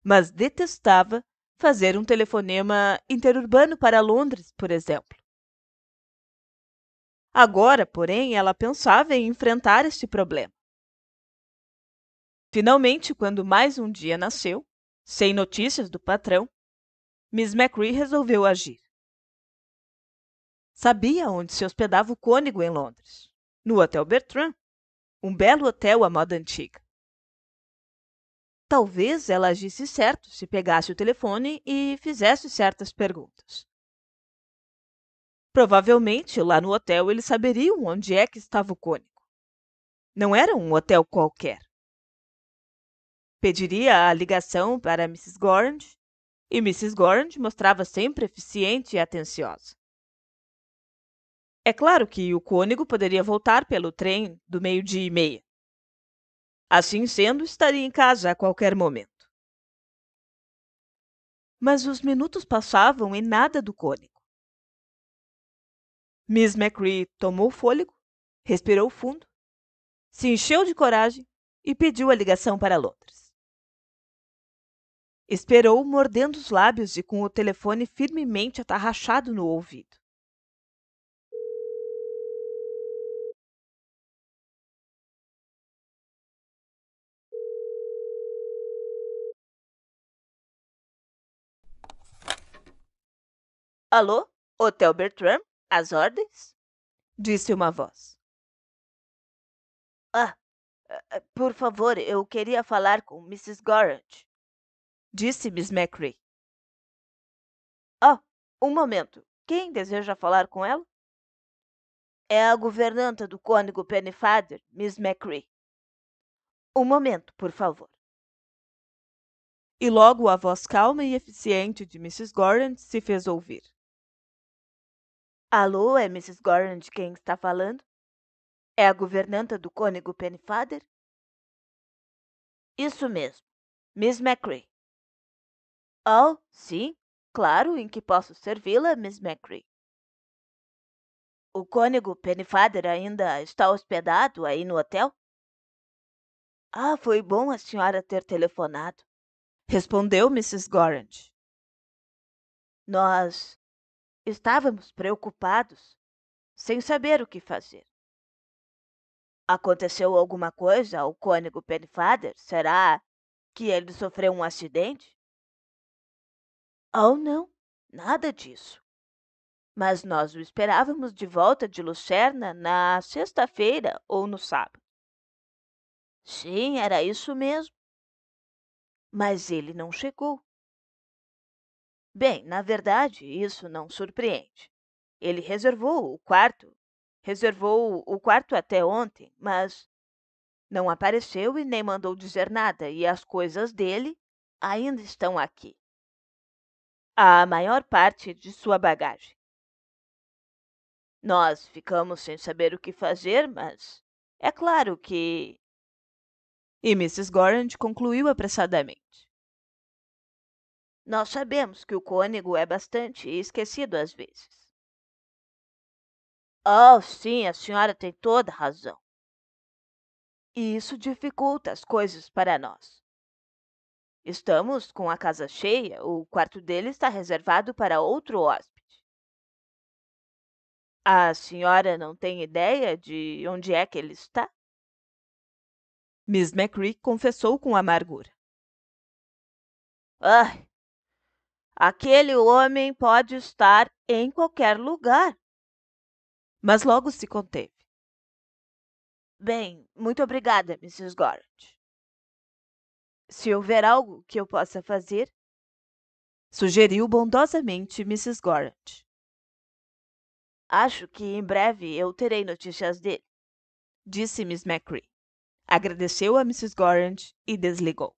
Mas detestava fazer um telefonema interurbano para Londres, por exemplo. Agora, porém, ela pensava em enfrentar este problema. Finalmente, quando mais um dia nasceu, sem notícias do patrão, Miss McCree resolveu agir. Sabia onde se hospedava o cônego em Londres, no Hotel Bertrand, um belo hotel à moda antiga. Talvez ela agisse certo se pegasse o telefone e fizesse certas perguntas. Provavelmente lá no hotel eles saberiam onde é que estava o cônico. Não era um hotel qualquer. Pediria a ligação para Mrs. Gorange, e Mrs. Gorange mostrava sempre eficiente e atenciosa. É claro que o cônego poderia voltar pelo trem do meio-dia e meia, Assim sendo, estaria em casa a qualquer momento. Mas os minutos passavam e nada do cônico. Miss McCree tomou fôlego, respirou fundo, se encheu de coragem e pediu a ligação para Londres. Esperou, mordendo os lábios e com o telefone firmemente atarrachado no ouvido. Alô, Hotel Bertram, às ordens? Disse uma voz. Ah, eh, eh, por favor, eu queria falar com Mrs. Gorant. Disse Miss McCree. Oh, ah, um momento. Quem deseja falar com ela? É a governanta do cônego Pennyfather, Miss McCree. Um momento, por favor. E logo a voz calma e eficiente de Mrs. Gorant se fez ouvir. Alô, é Mrs. Goran de quem está falando? É a governanta do cônego Pennyfather? Isso mesmo, Miss McCree. Oh, sim, claro, em que posso servi-la, Miss McCree. O cônego Pennyfather ainda está hospedado aí no hotel? Ah, foi bom a senhora ter telefonado, respondeu Mrs. Gorant. Nós Estávamos preocupados, sem saber o que fazer. Aconteceu alguma coisa ao cônego Penfather? Será que ele sofreu um acidente? Oh, não, nada disso. Mas nós o esperávamos de volta de Lucerna na sexta-feira ou no sábado. Sim, era isso mesmo. Mas ele não chegou. Bem, na verdade, isso não surpreende. Ele reservou o quarto. Reservou o quarto até ontem, mas não apareceu e nem mandou dizer nada, e as coisas dele ainda estão aqui. A maior parte de sua bagagem. Nós ficamos sem saber o que fazer, mas é claro que. E Mrs. Gorrant concluiu apressadamente. Nós sabemos que o cônego é bastante esquecido às vezes. Oh, sim, a senhora tem toda razão. E isso dificulta as coisas para nós. Estamos com a casa cheia, o quarto dele está reservado para outro hóspede. A senhora não tem ideia de onde é que ele está? Miss McCree confessou com amargura. Ah, Aquele homem pode estar em qualquer lugar. Mas logo se conteve. Bem, muito obrigada, Mrs. Gort. Se houver algo que eu possa fazer, sugeriu bondosamente Mrs. Gort. Acho que em breve eu terei notícias dele, disse Miss McCree. Agradeceu a Mrs. Gorant e desligou.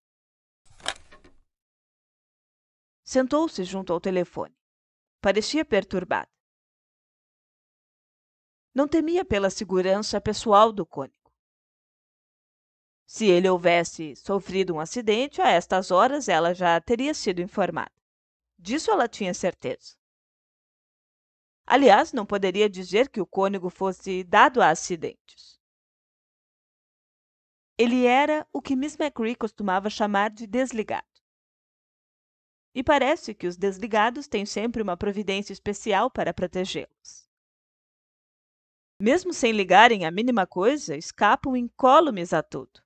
sentou-se junto ao telefone. Parecia perturbada. Não temia pela segurança pessoal do cônico. Se ele houvesse sofrido um acidente, a estas horas ela já teria sido informada. Disso ela tinha certeza. Aliás, não poderia dizer que o cônigo fosse dado a acidentes. Ele era o que Miss McCree costumava chamar de desligado e parece que os desligados têm sempre uma providência especial para protegê-los. Mesmo sem ligarem a mínima coisa, escapam incólumes a tudo.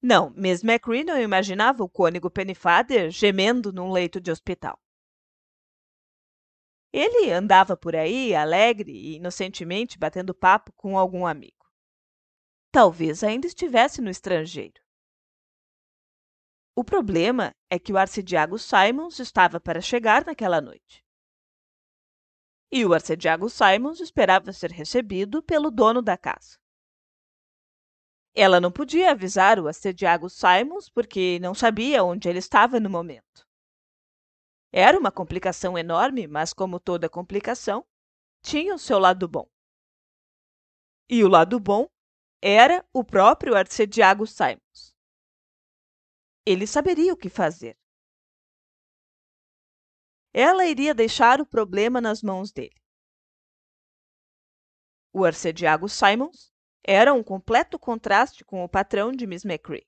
Não, Miss McCree não imaginava o cônego Pennyfather gemendo num leito de hospital. Ele andava por aí, alegre e inocentemente batendo papo com algum amigo. Talvez ainda estivesse no estrangeiro. O problema é que o arcediago Simons estava para chegar naquela noite. E o arcediago Simons esperava ser recebido pelo dono da casa. Ela não podia avisar o arcediago Simons porque não sabia onde ele estava no momento. Era uma complicação enorme, mas como toda complicação, tinha o seu lado bom. E o lado bom era o próprio arcediago Simons. Ele saberia o que fazer. Ela iria deixar o problema nas mãos dele. O arcediago Simons era um completo contraste com o patrão de Miss McCree.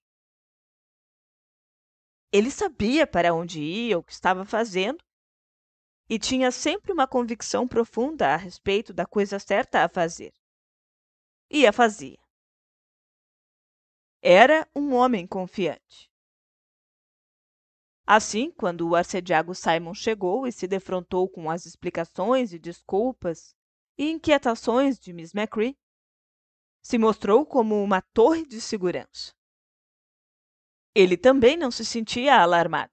Ele sabia para onde ia, o que estava fazendo, e tinha sempre uma convicção profunda a respeito da coisa certa a fazer. E a fazia. Era um homem confiante. Assim, quando o arcediago Simon chegou e se defrontou com as explicações e desculpas e inquietações de Miss McCree, se mostrou como uma torre de segurança. Ele também não se sentia alarmado.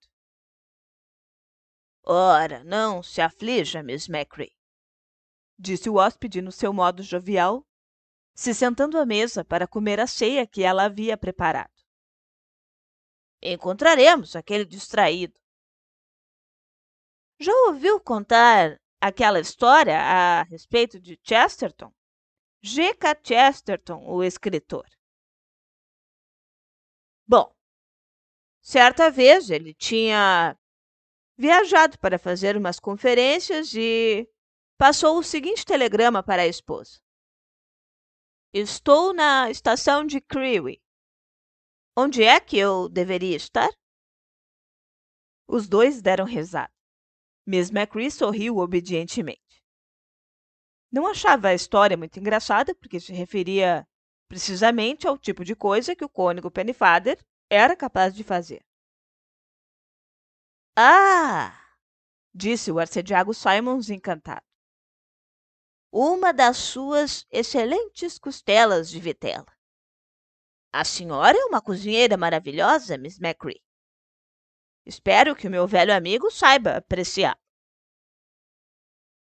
Ora, não se aflija, Miss McCree, disse o hóspede no seu modo jovial, se sentando à mesa para comer a ceia que ela havia preparado encontraremos aquele distraído. Já ouviu contar aquela história a respeito de Chesterton? G.K. Chesterton, o escritor. Bom, certa vez ele tinha viajado para fazer umas conferências e passou o seguinte telegrama para a esposa: Estou na estação de Crewe. Onde é que eu deveria estar? Os dois deram risada. Miss McCree sorriu obedientemente. Não achava a história muito engraçada, porque se referia precisamente ao tipo de coisa que o cônigo Pennyfather era capaz de fazer. Ah! disse o arcediago Simons encantado. Uma das suas excelentes costelas de vitela. A senhora é uma cozinheira maravilhosa, Miss Macri. Espero que o meu velho amigo saiba apreciar.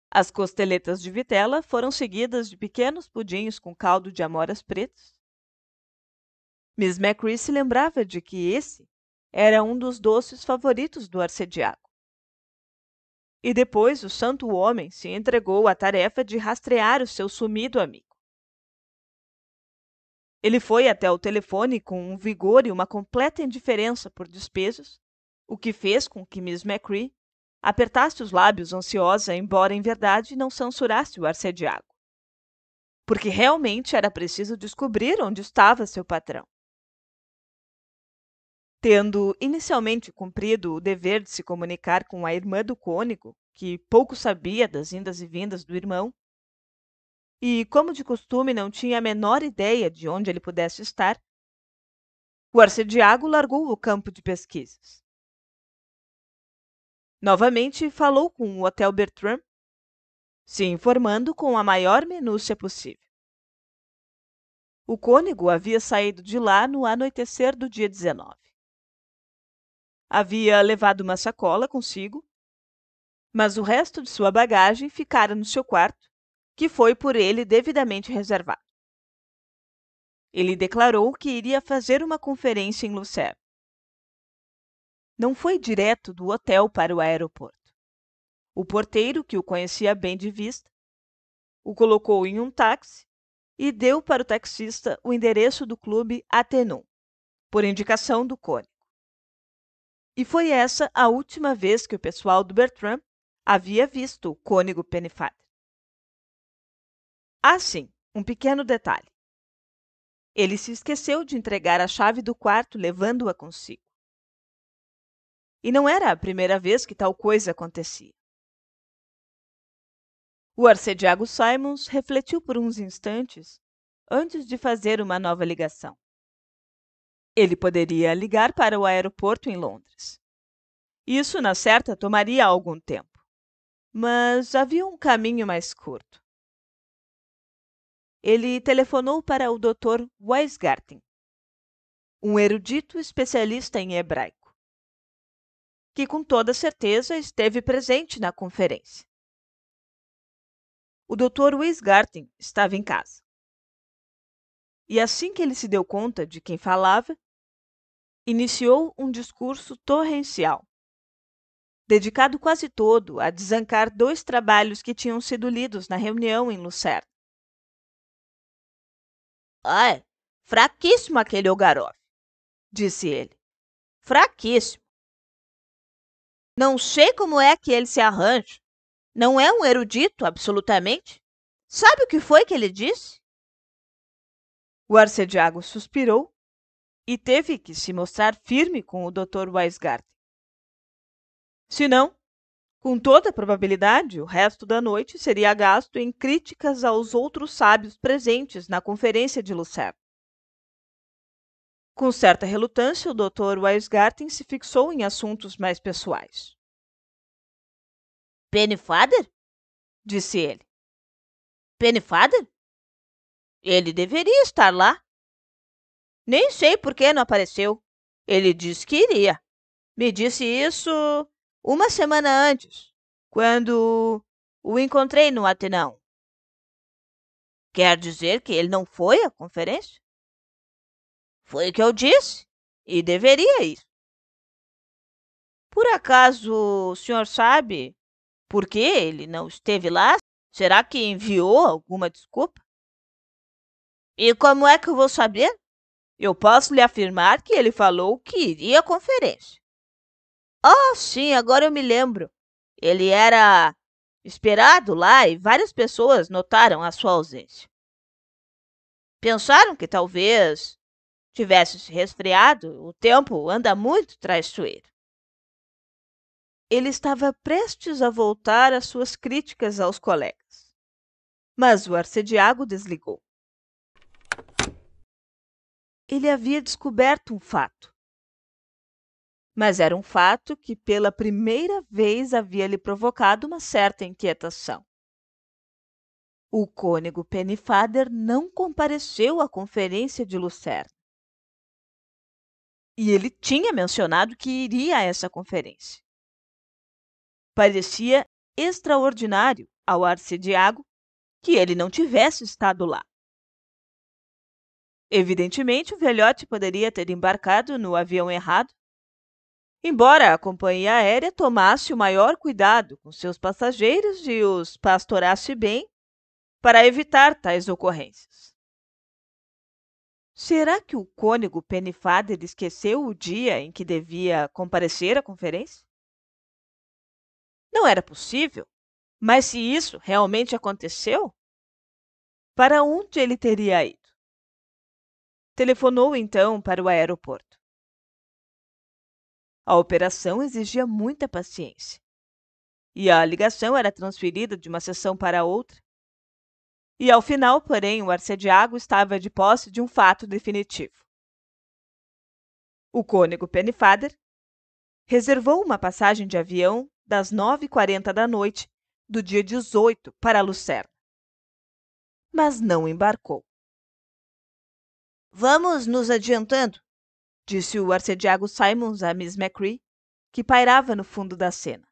As costeletas de vitela foram seguidas de pequenos pudins com caldo de amoras pretas. Miss Macri se lembrava de que esse era um dos doces favoritos do arcediago. E depois o santo homem se entregou à tarefa de rastrear o seu sumido amigo. Ele foi até o telefone com um vigor e uma completa indiferença por despesas, o que fez com que Miss McCree apertasse os lábios ansiosa, embora em verdade não censurasse o arcediago. Porque realmente era preciso descobrir onde estava seu patrão. Tendo inicialmente cumprido o dever de se comunicar com a irmã do cônego, que pouco sabia das indas e vindas do irmão, e, como de costume, não tinha a menor ideia de onde ele pudesse estar, o arcediago largou o campo de pesquisas. Novamente, falou com o Hotel Bertram, se informando com a maior minúcia possível. O cônego havia saído de lá no anoitecer do dia 19. Havia levado uma sacola consigo, mas o resto de sua bagagem ficara no seu quarto que foi por ele devidamente reservado. Ele declarou que iria fazer uma conferência em Lucerne. Não foi direto do hotel para o aeroporto. O porteiro, que o conhecia bem de vista, o colocou em um táxi e deu para o taxista o endereço do clube Atenum, por indicação do cônico. E foi essa a última vez que o pessoal do Bertram havia visto o cônigo Pennefather. Ah, sim, um pequeno detalhe. Ele se esqueceu de entregar a chave do quarto, levando-a consigo. E não era a primeira vez que tal coisa acontecia. O arcediago Simons refletiu por uns instantes antes de fazer uma nova ligação. Ele poderia ligar para o aeroporto em Londres. Isso, na certa, tomaria algum tempo. Mas havia um caminho mais curto ele telefonou para o Dr. Weisgarten, um erudito especialista em hebraico, que com toda certeza esteve presente na conferência. O Dr. Weisgarten estava em casa. E assim que ele se deu conta de quem falava, iniciou um discurso torrencial, dedicado quase todo a desancar dois trabalhos que tinham sido lidos na reunião em Lucerna. Ah, é. Fraquíssimo aquele Ogaroff, disse ele. Fraquíssimo. Não sei como é que ele se arranja. Não é um erudito, absolutamente. Sabe o que foi que ele disse? O arcediago suspirou e teve que se mostrar firme com o Dr. Weisgarten. Se não, com toda probabilidade, o resto da noite seria gasto em críticas aos outros sábios presentes na conferência de Lucerne. Com certa relutância, o Dr. Weisgarten se fixou em assuntos mais pessoais. Pennyfather? disse ele. Pennyfather? Ele deveria estar lá. Nem sei por que não apareceu. Ele disse que iria. Me disse isso uma semana antes, quando o encontrei no Atenão. Quer dizer que ele não foi à conferência? Foi o que eu disse, e deveria ir. Por acaso o senhor sabe por que ele não esteve lá? Será que enviou alguma desculpa? E como é que eu vou saber? Eu posso lhe afirmar que ele falou que iria à conferência. Oh, sim, agora eu me lembro. Ele era esperado lá e várias pessoas notaram a sua ausência. Pensaram que talvez tivesse se resfriado, o tempo anda muito traiçoeiro. Ele estava prestes a voltar às suas críticas aos colegas. Mas o arcediago desligou. Ele havia descoberto um fato mas era um fato que pela primeira vez havia lhe provocado uma certa inquietação. O cônego Pennefader não compareceu à conferência de Lucerna. E ele tinha mencionado que iria a essa conferência. Parecia extraordinário ao arcediago que ele não tivesse estado lá. Evidentemente, o velhote poderia ter embarcado no avião errado Embora a companhia aérea tomasse o maior cuidado com seus passageiros e os pastorasse bem para evitar tais ocorrências. Será que o cônego Penifader esqueceu o dia em que devia comparecer à conferência? Não era possível, mas se isso realmente aconteceu, para onde ele teria ido? Telefonou então para o aeroporto. A operação exigia muita paciência. E a ligação era transferida de uma sessão para outra. E ao final, porém, o Arcediago estava de posse de um fato definitivo. O cônego Pennefader reservou uma passagem de avião das 9h40 da noite do dia 18 para Lucerna. Mas não embarcou. Vamos nos adiantando, disse o arcediago Simons a Miss McCree, que pairava no fundo da cena.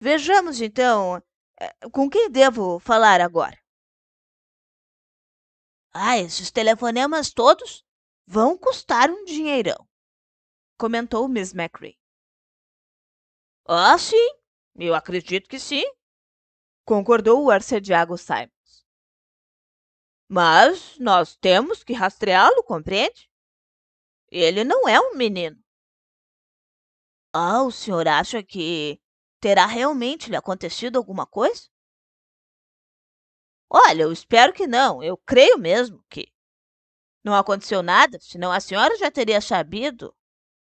Vejamos, então, eh, com quem devo falar agora. Ah, esses telefonemas todos vão custar um dinheirão, comentou Miss McCree. Ah, sim, eu acredito que sim, concordou o arcediago Simons. Mas nós temos que rastreá-lo, compreende? Ele não é um menino. Ah, o senhor acha que terá realmente lhe acontecido alguma coisa? Olha, eu espero que não. Eu creio mesmo que não aconteceu nada, senão a senhora já teria sabido.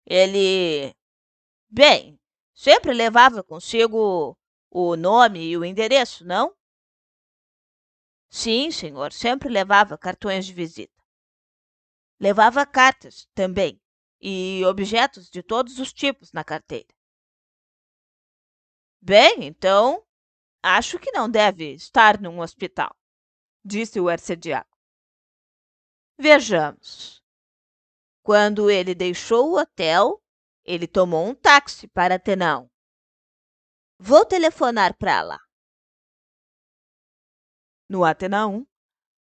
Ele. Bem, sempre levava consigo o nome e o endereço, não? Sim, senhor, sempre levava cartões de visita. Levava cartas também e objetos de todos os tipos na carteira. Bem, então acho que não deve estar num hospital, disse o arcediaco. Vejamos. Quando ele deixou o hotel, ele tomou um táxi para Atenão. Vou telefonar para lá. No Atena 1,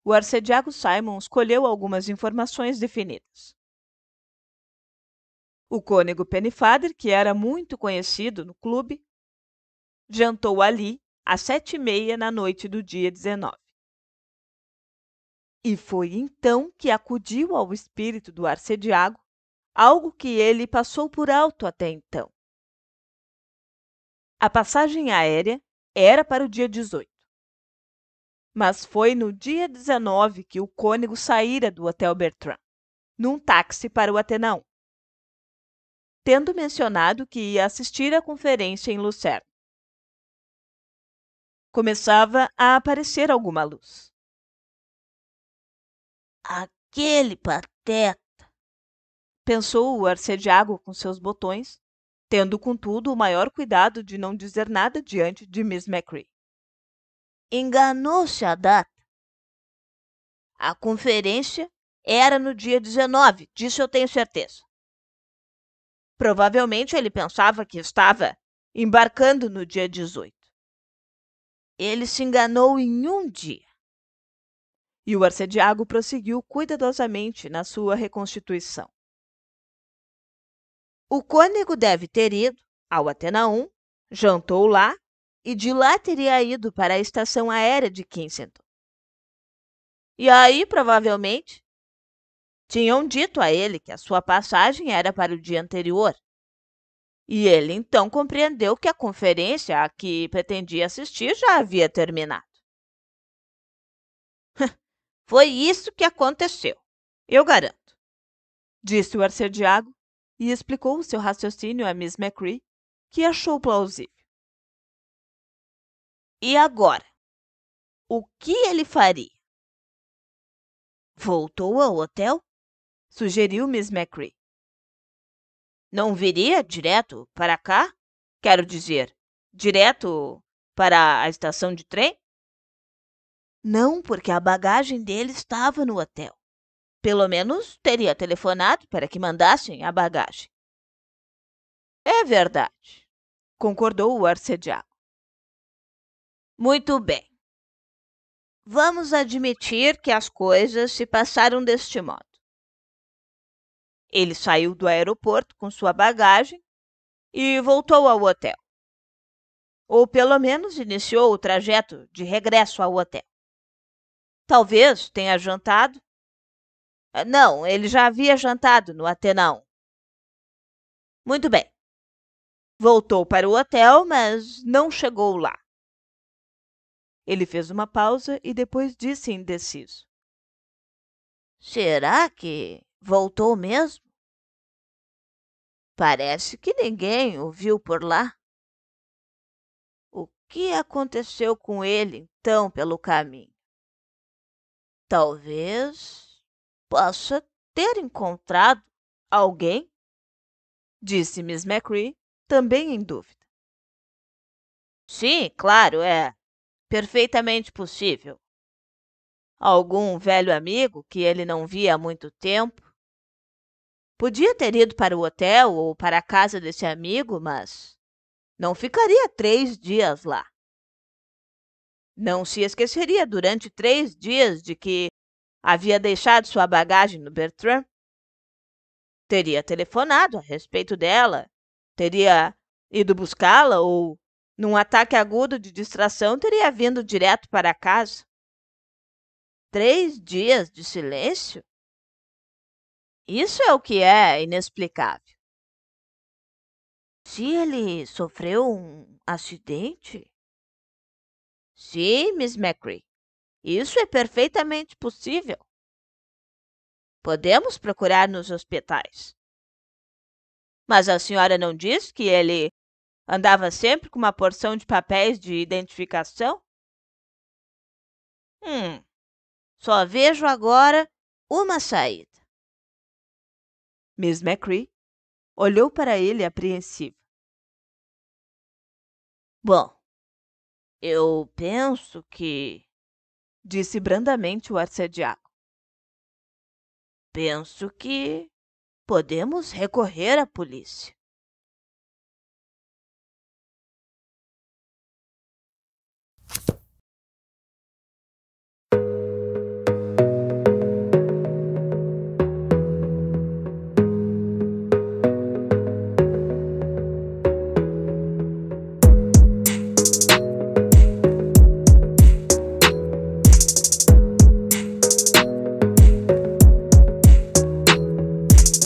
o arcediago Simon escolheu algumas informações definidas. O cônego Pennefather, que era muito conhecido no clube, jantou ali às sete e meia na noite do dia 19. E foi então que acudiu ao espírito do arcediago algo que ele passou por alto até então. A passagem aérea era para o dia 18. Mas foi no dia 19 que o cônego saíra do Hotel Bertrand, num táxi para o Atenão, tendo mencionado que ia assistir à conferência em Lucerne. Começava a aparecer alguma luz. Aquele pateta! pensou o arcediago com seus botões, tendo, contudo, o maior cuidado de não dizer nada diante de Miss McCree. Enganou-se a data. A conferência era no dia 19, disso eu tenho certeza. Provavelmente ele pensava que estava embarcando no dia 18. Ele se enganou em um dia. E o arcediago prosseguiu cuidadosamente na sua reconstituição. O cônego deve ter ido ao Atena 1, jantou lá e de lá teria ido para a estação aérea de Kensington. E aí, provavelmente, tinham dito a ele que a sua passagem era para o dia anterior. E ele então compreendeu que a conferência a que pretendia assistir já havia terminado. Foi isso que aconteceu, eu garanto, disse o arcediago e explicou o seu raciocínio a Miss McCree, que achou plausível. E agora? O que ele faria? Voltou ao hotel? Sugeriu Miss McCree. Não viria direto para cá? Quero dizer, direto para a estação de trem? Não, porque a bagagem dele estava no hotel. Pelo menos teria telefonado para que mandassem a bagagem. É verdade, concordou o arcediago. Muito bem. Vamos admitir que as coisas se passaram deste modo. Ele saiu do aeroporto com sua bagagem e voltou ao hotel. Ou pelo menos iniciou o trajeto de regresso ao hotel. Talvez tenha jantado. Não, ele já havia jantado no Atenaum. Muito bem. Voltou para o hotel, mas não chegou lá. Ele fez uma pausa e depois disse indeciso: Será que voltou mesmo? Parece que ninguém o viu por lá. O que aconteceu com ele então pelo caminho? Talvez possa ter encontrado alguém, disse Miss McCree, também em dúvida. Sim, claro, é perfeitamente possível. Algum velho amigo que ele não via há muito tempo. Podia ter ido para o hotel ou para a casa desse amigo, mas não ficaria três dias lá. Não se esqueceria durante três dias de que havia deixado sua bagagem no Bertrand. Teria telefonado a respeito dela, teria ido buscá-la ou num ataque agudo de distração, teria vindo direto para casa. Três dias de silêncio? Isso é o que é inexplicável. Se ele sofreu um acidente? Sim, Miss McCree. Isso é perfeitamente possível. Podemos procurar nos hospitais. Mas a senhora não disse que ele Andava sempre com uma porção de papéis de identificação? Hum, só vejo agora uma saída. Miss McCree olhou para ele apreensiva. Bom, eu penso que. disse brandamente o arcediaco. Penso que podemos recorrer à polícia.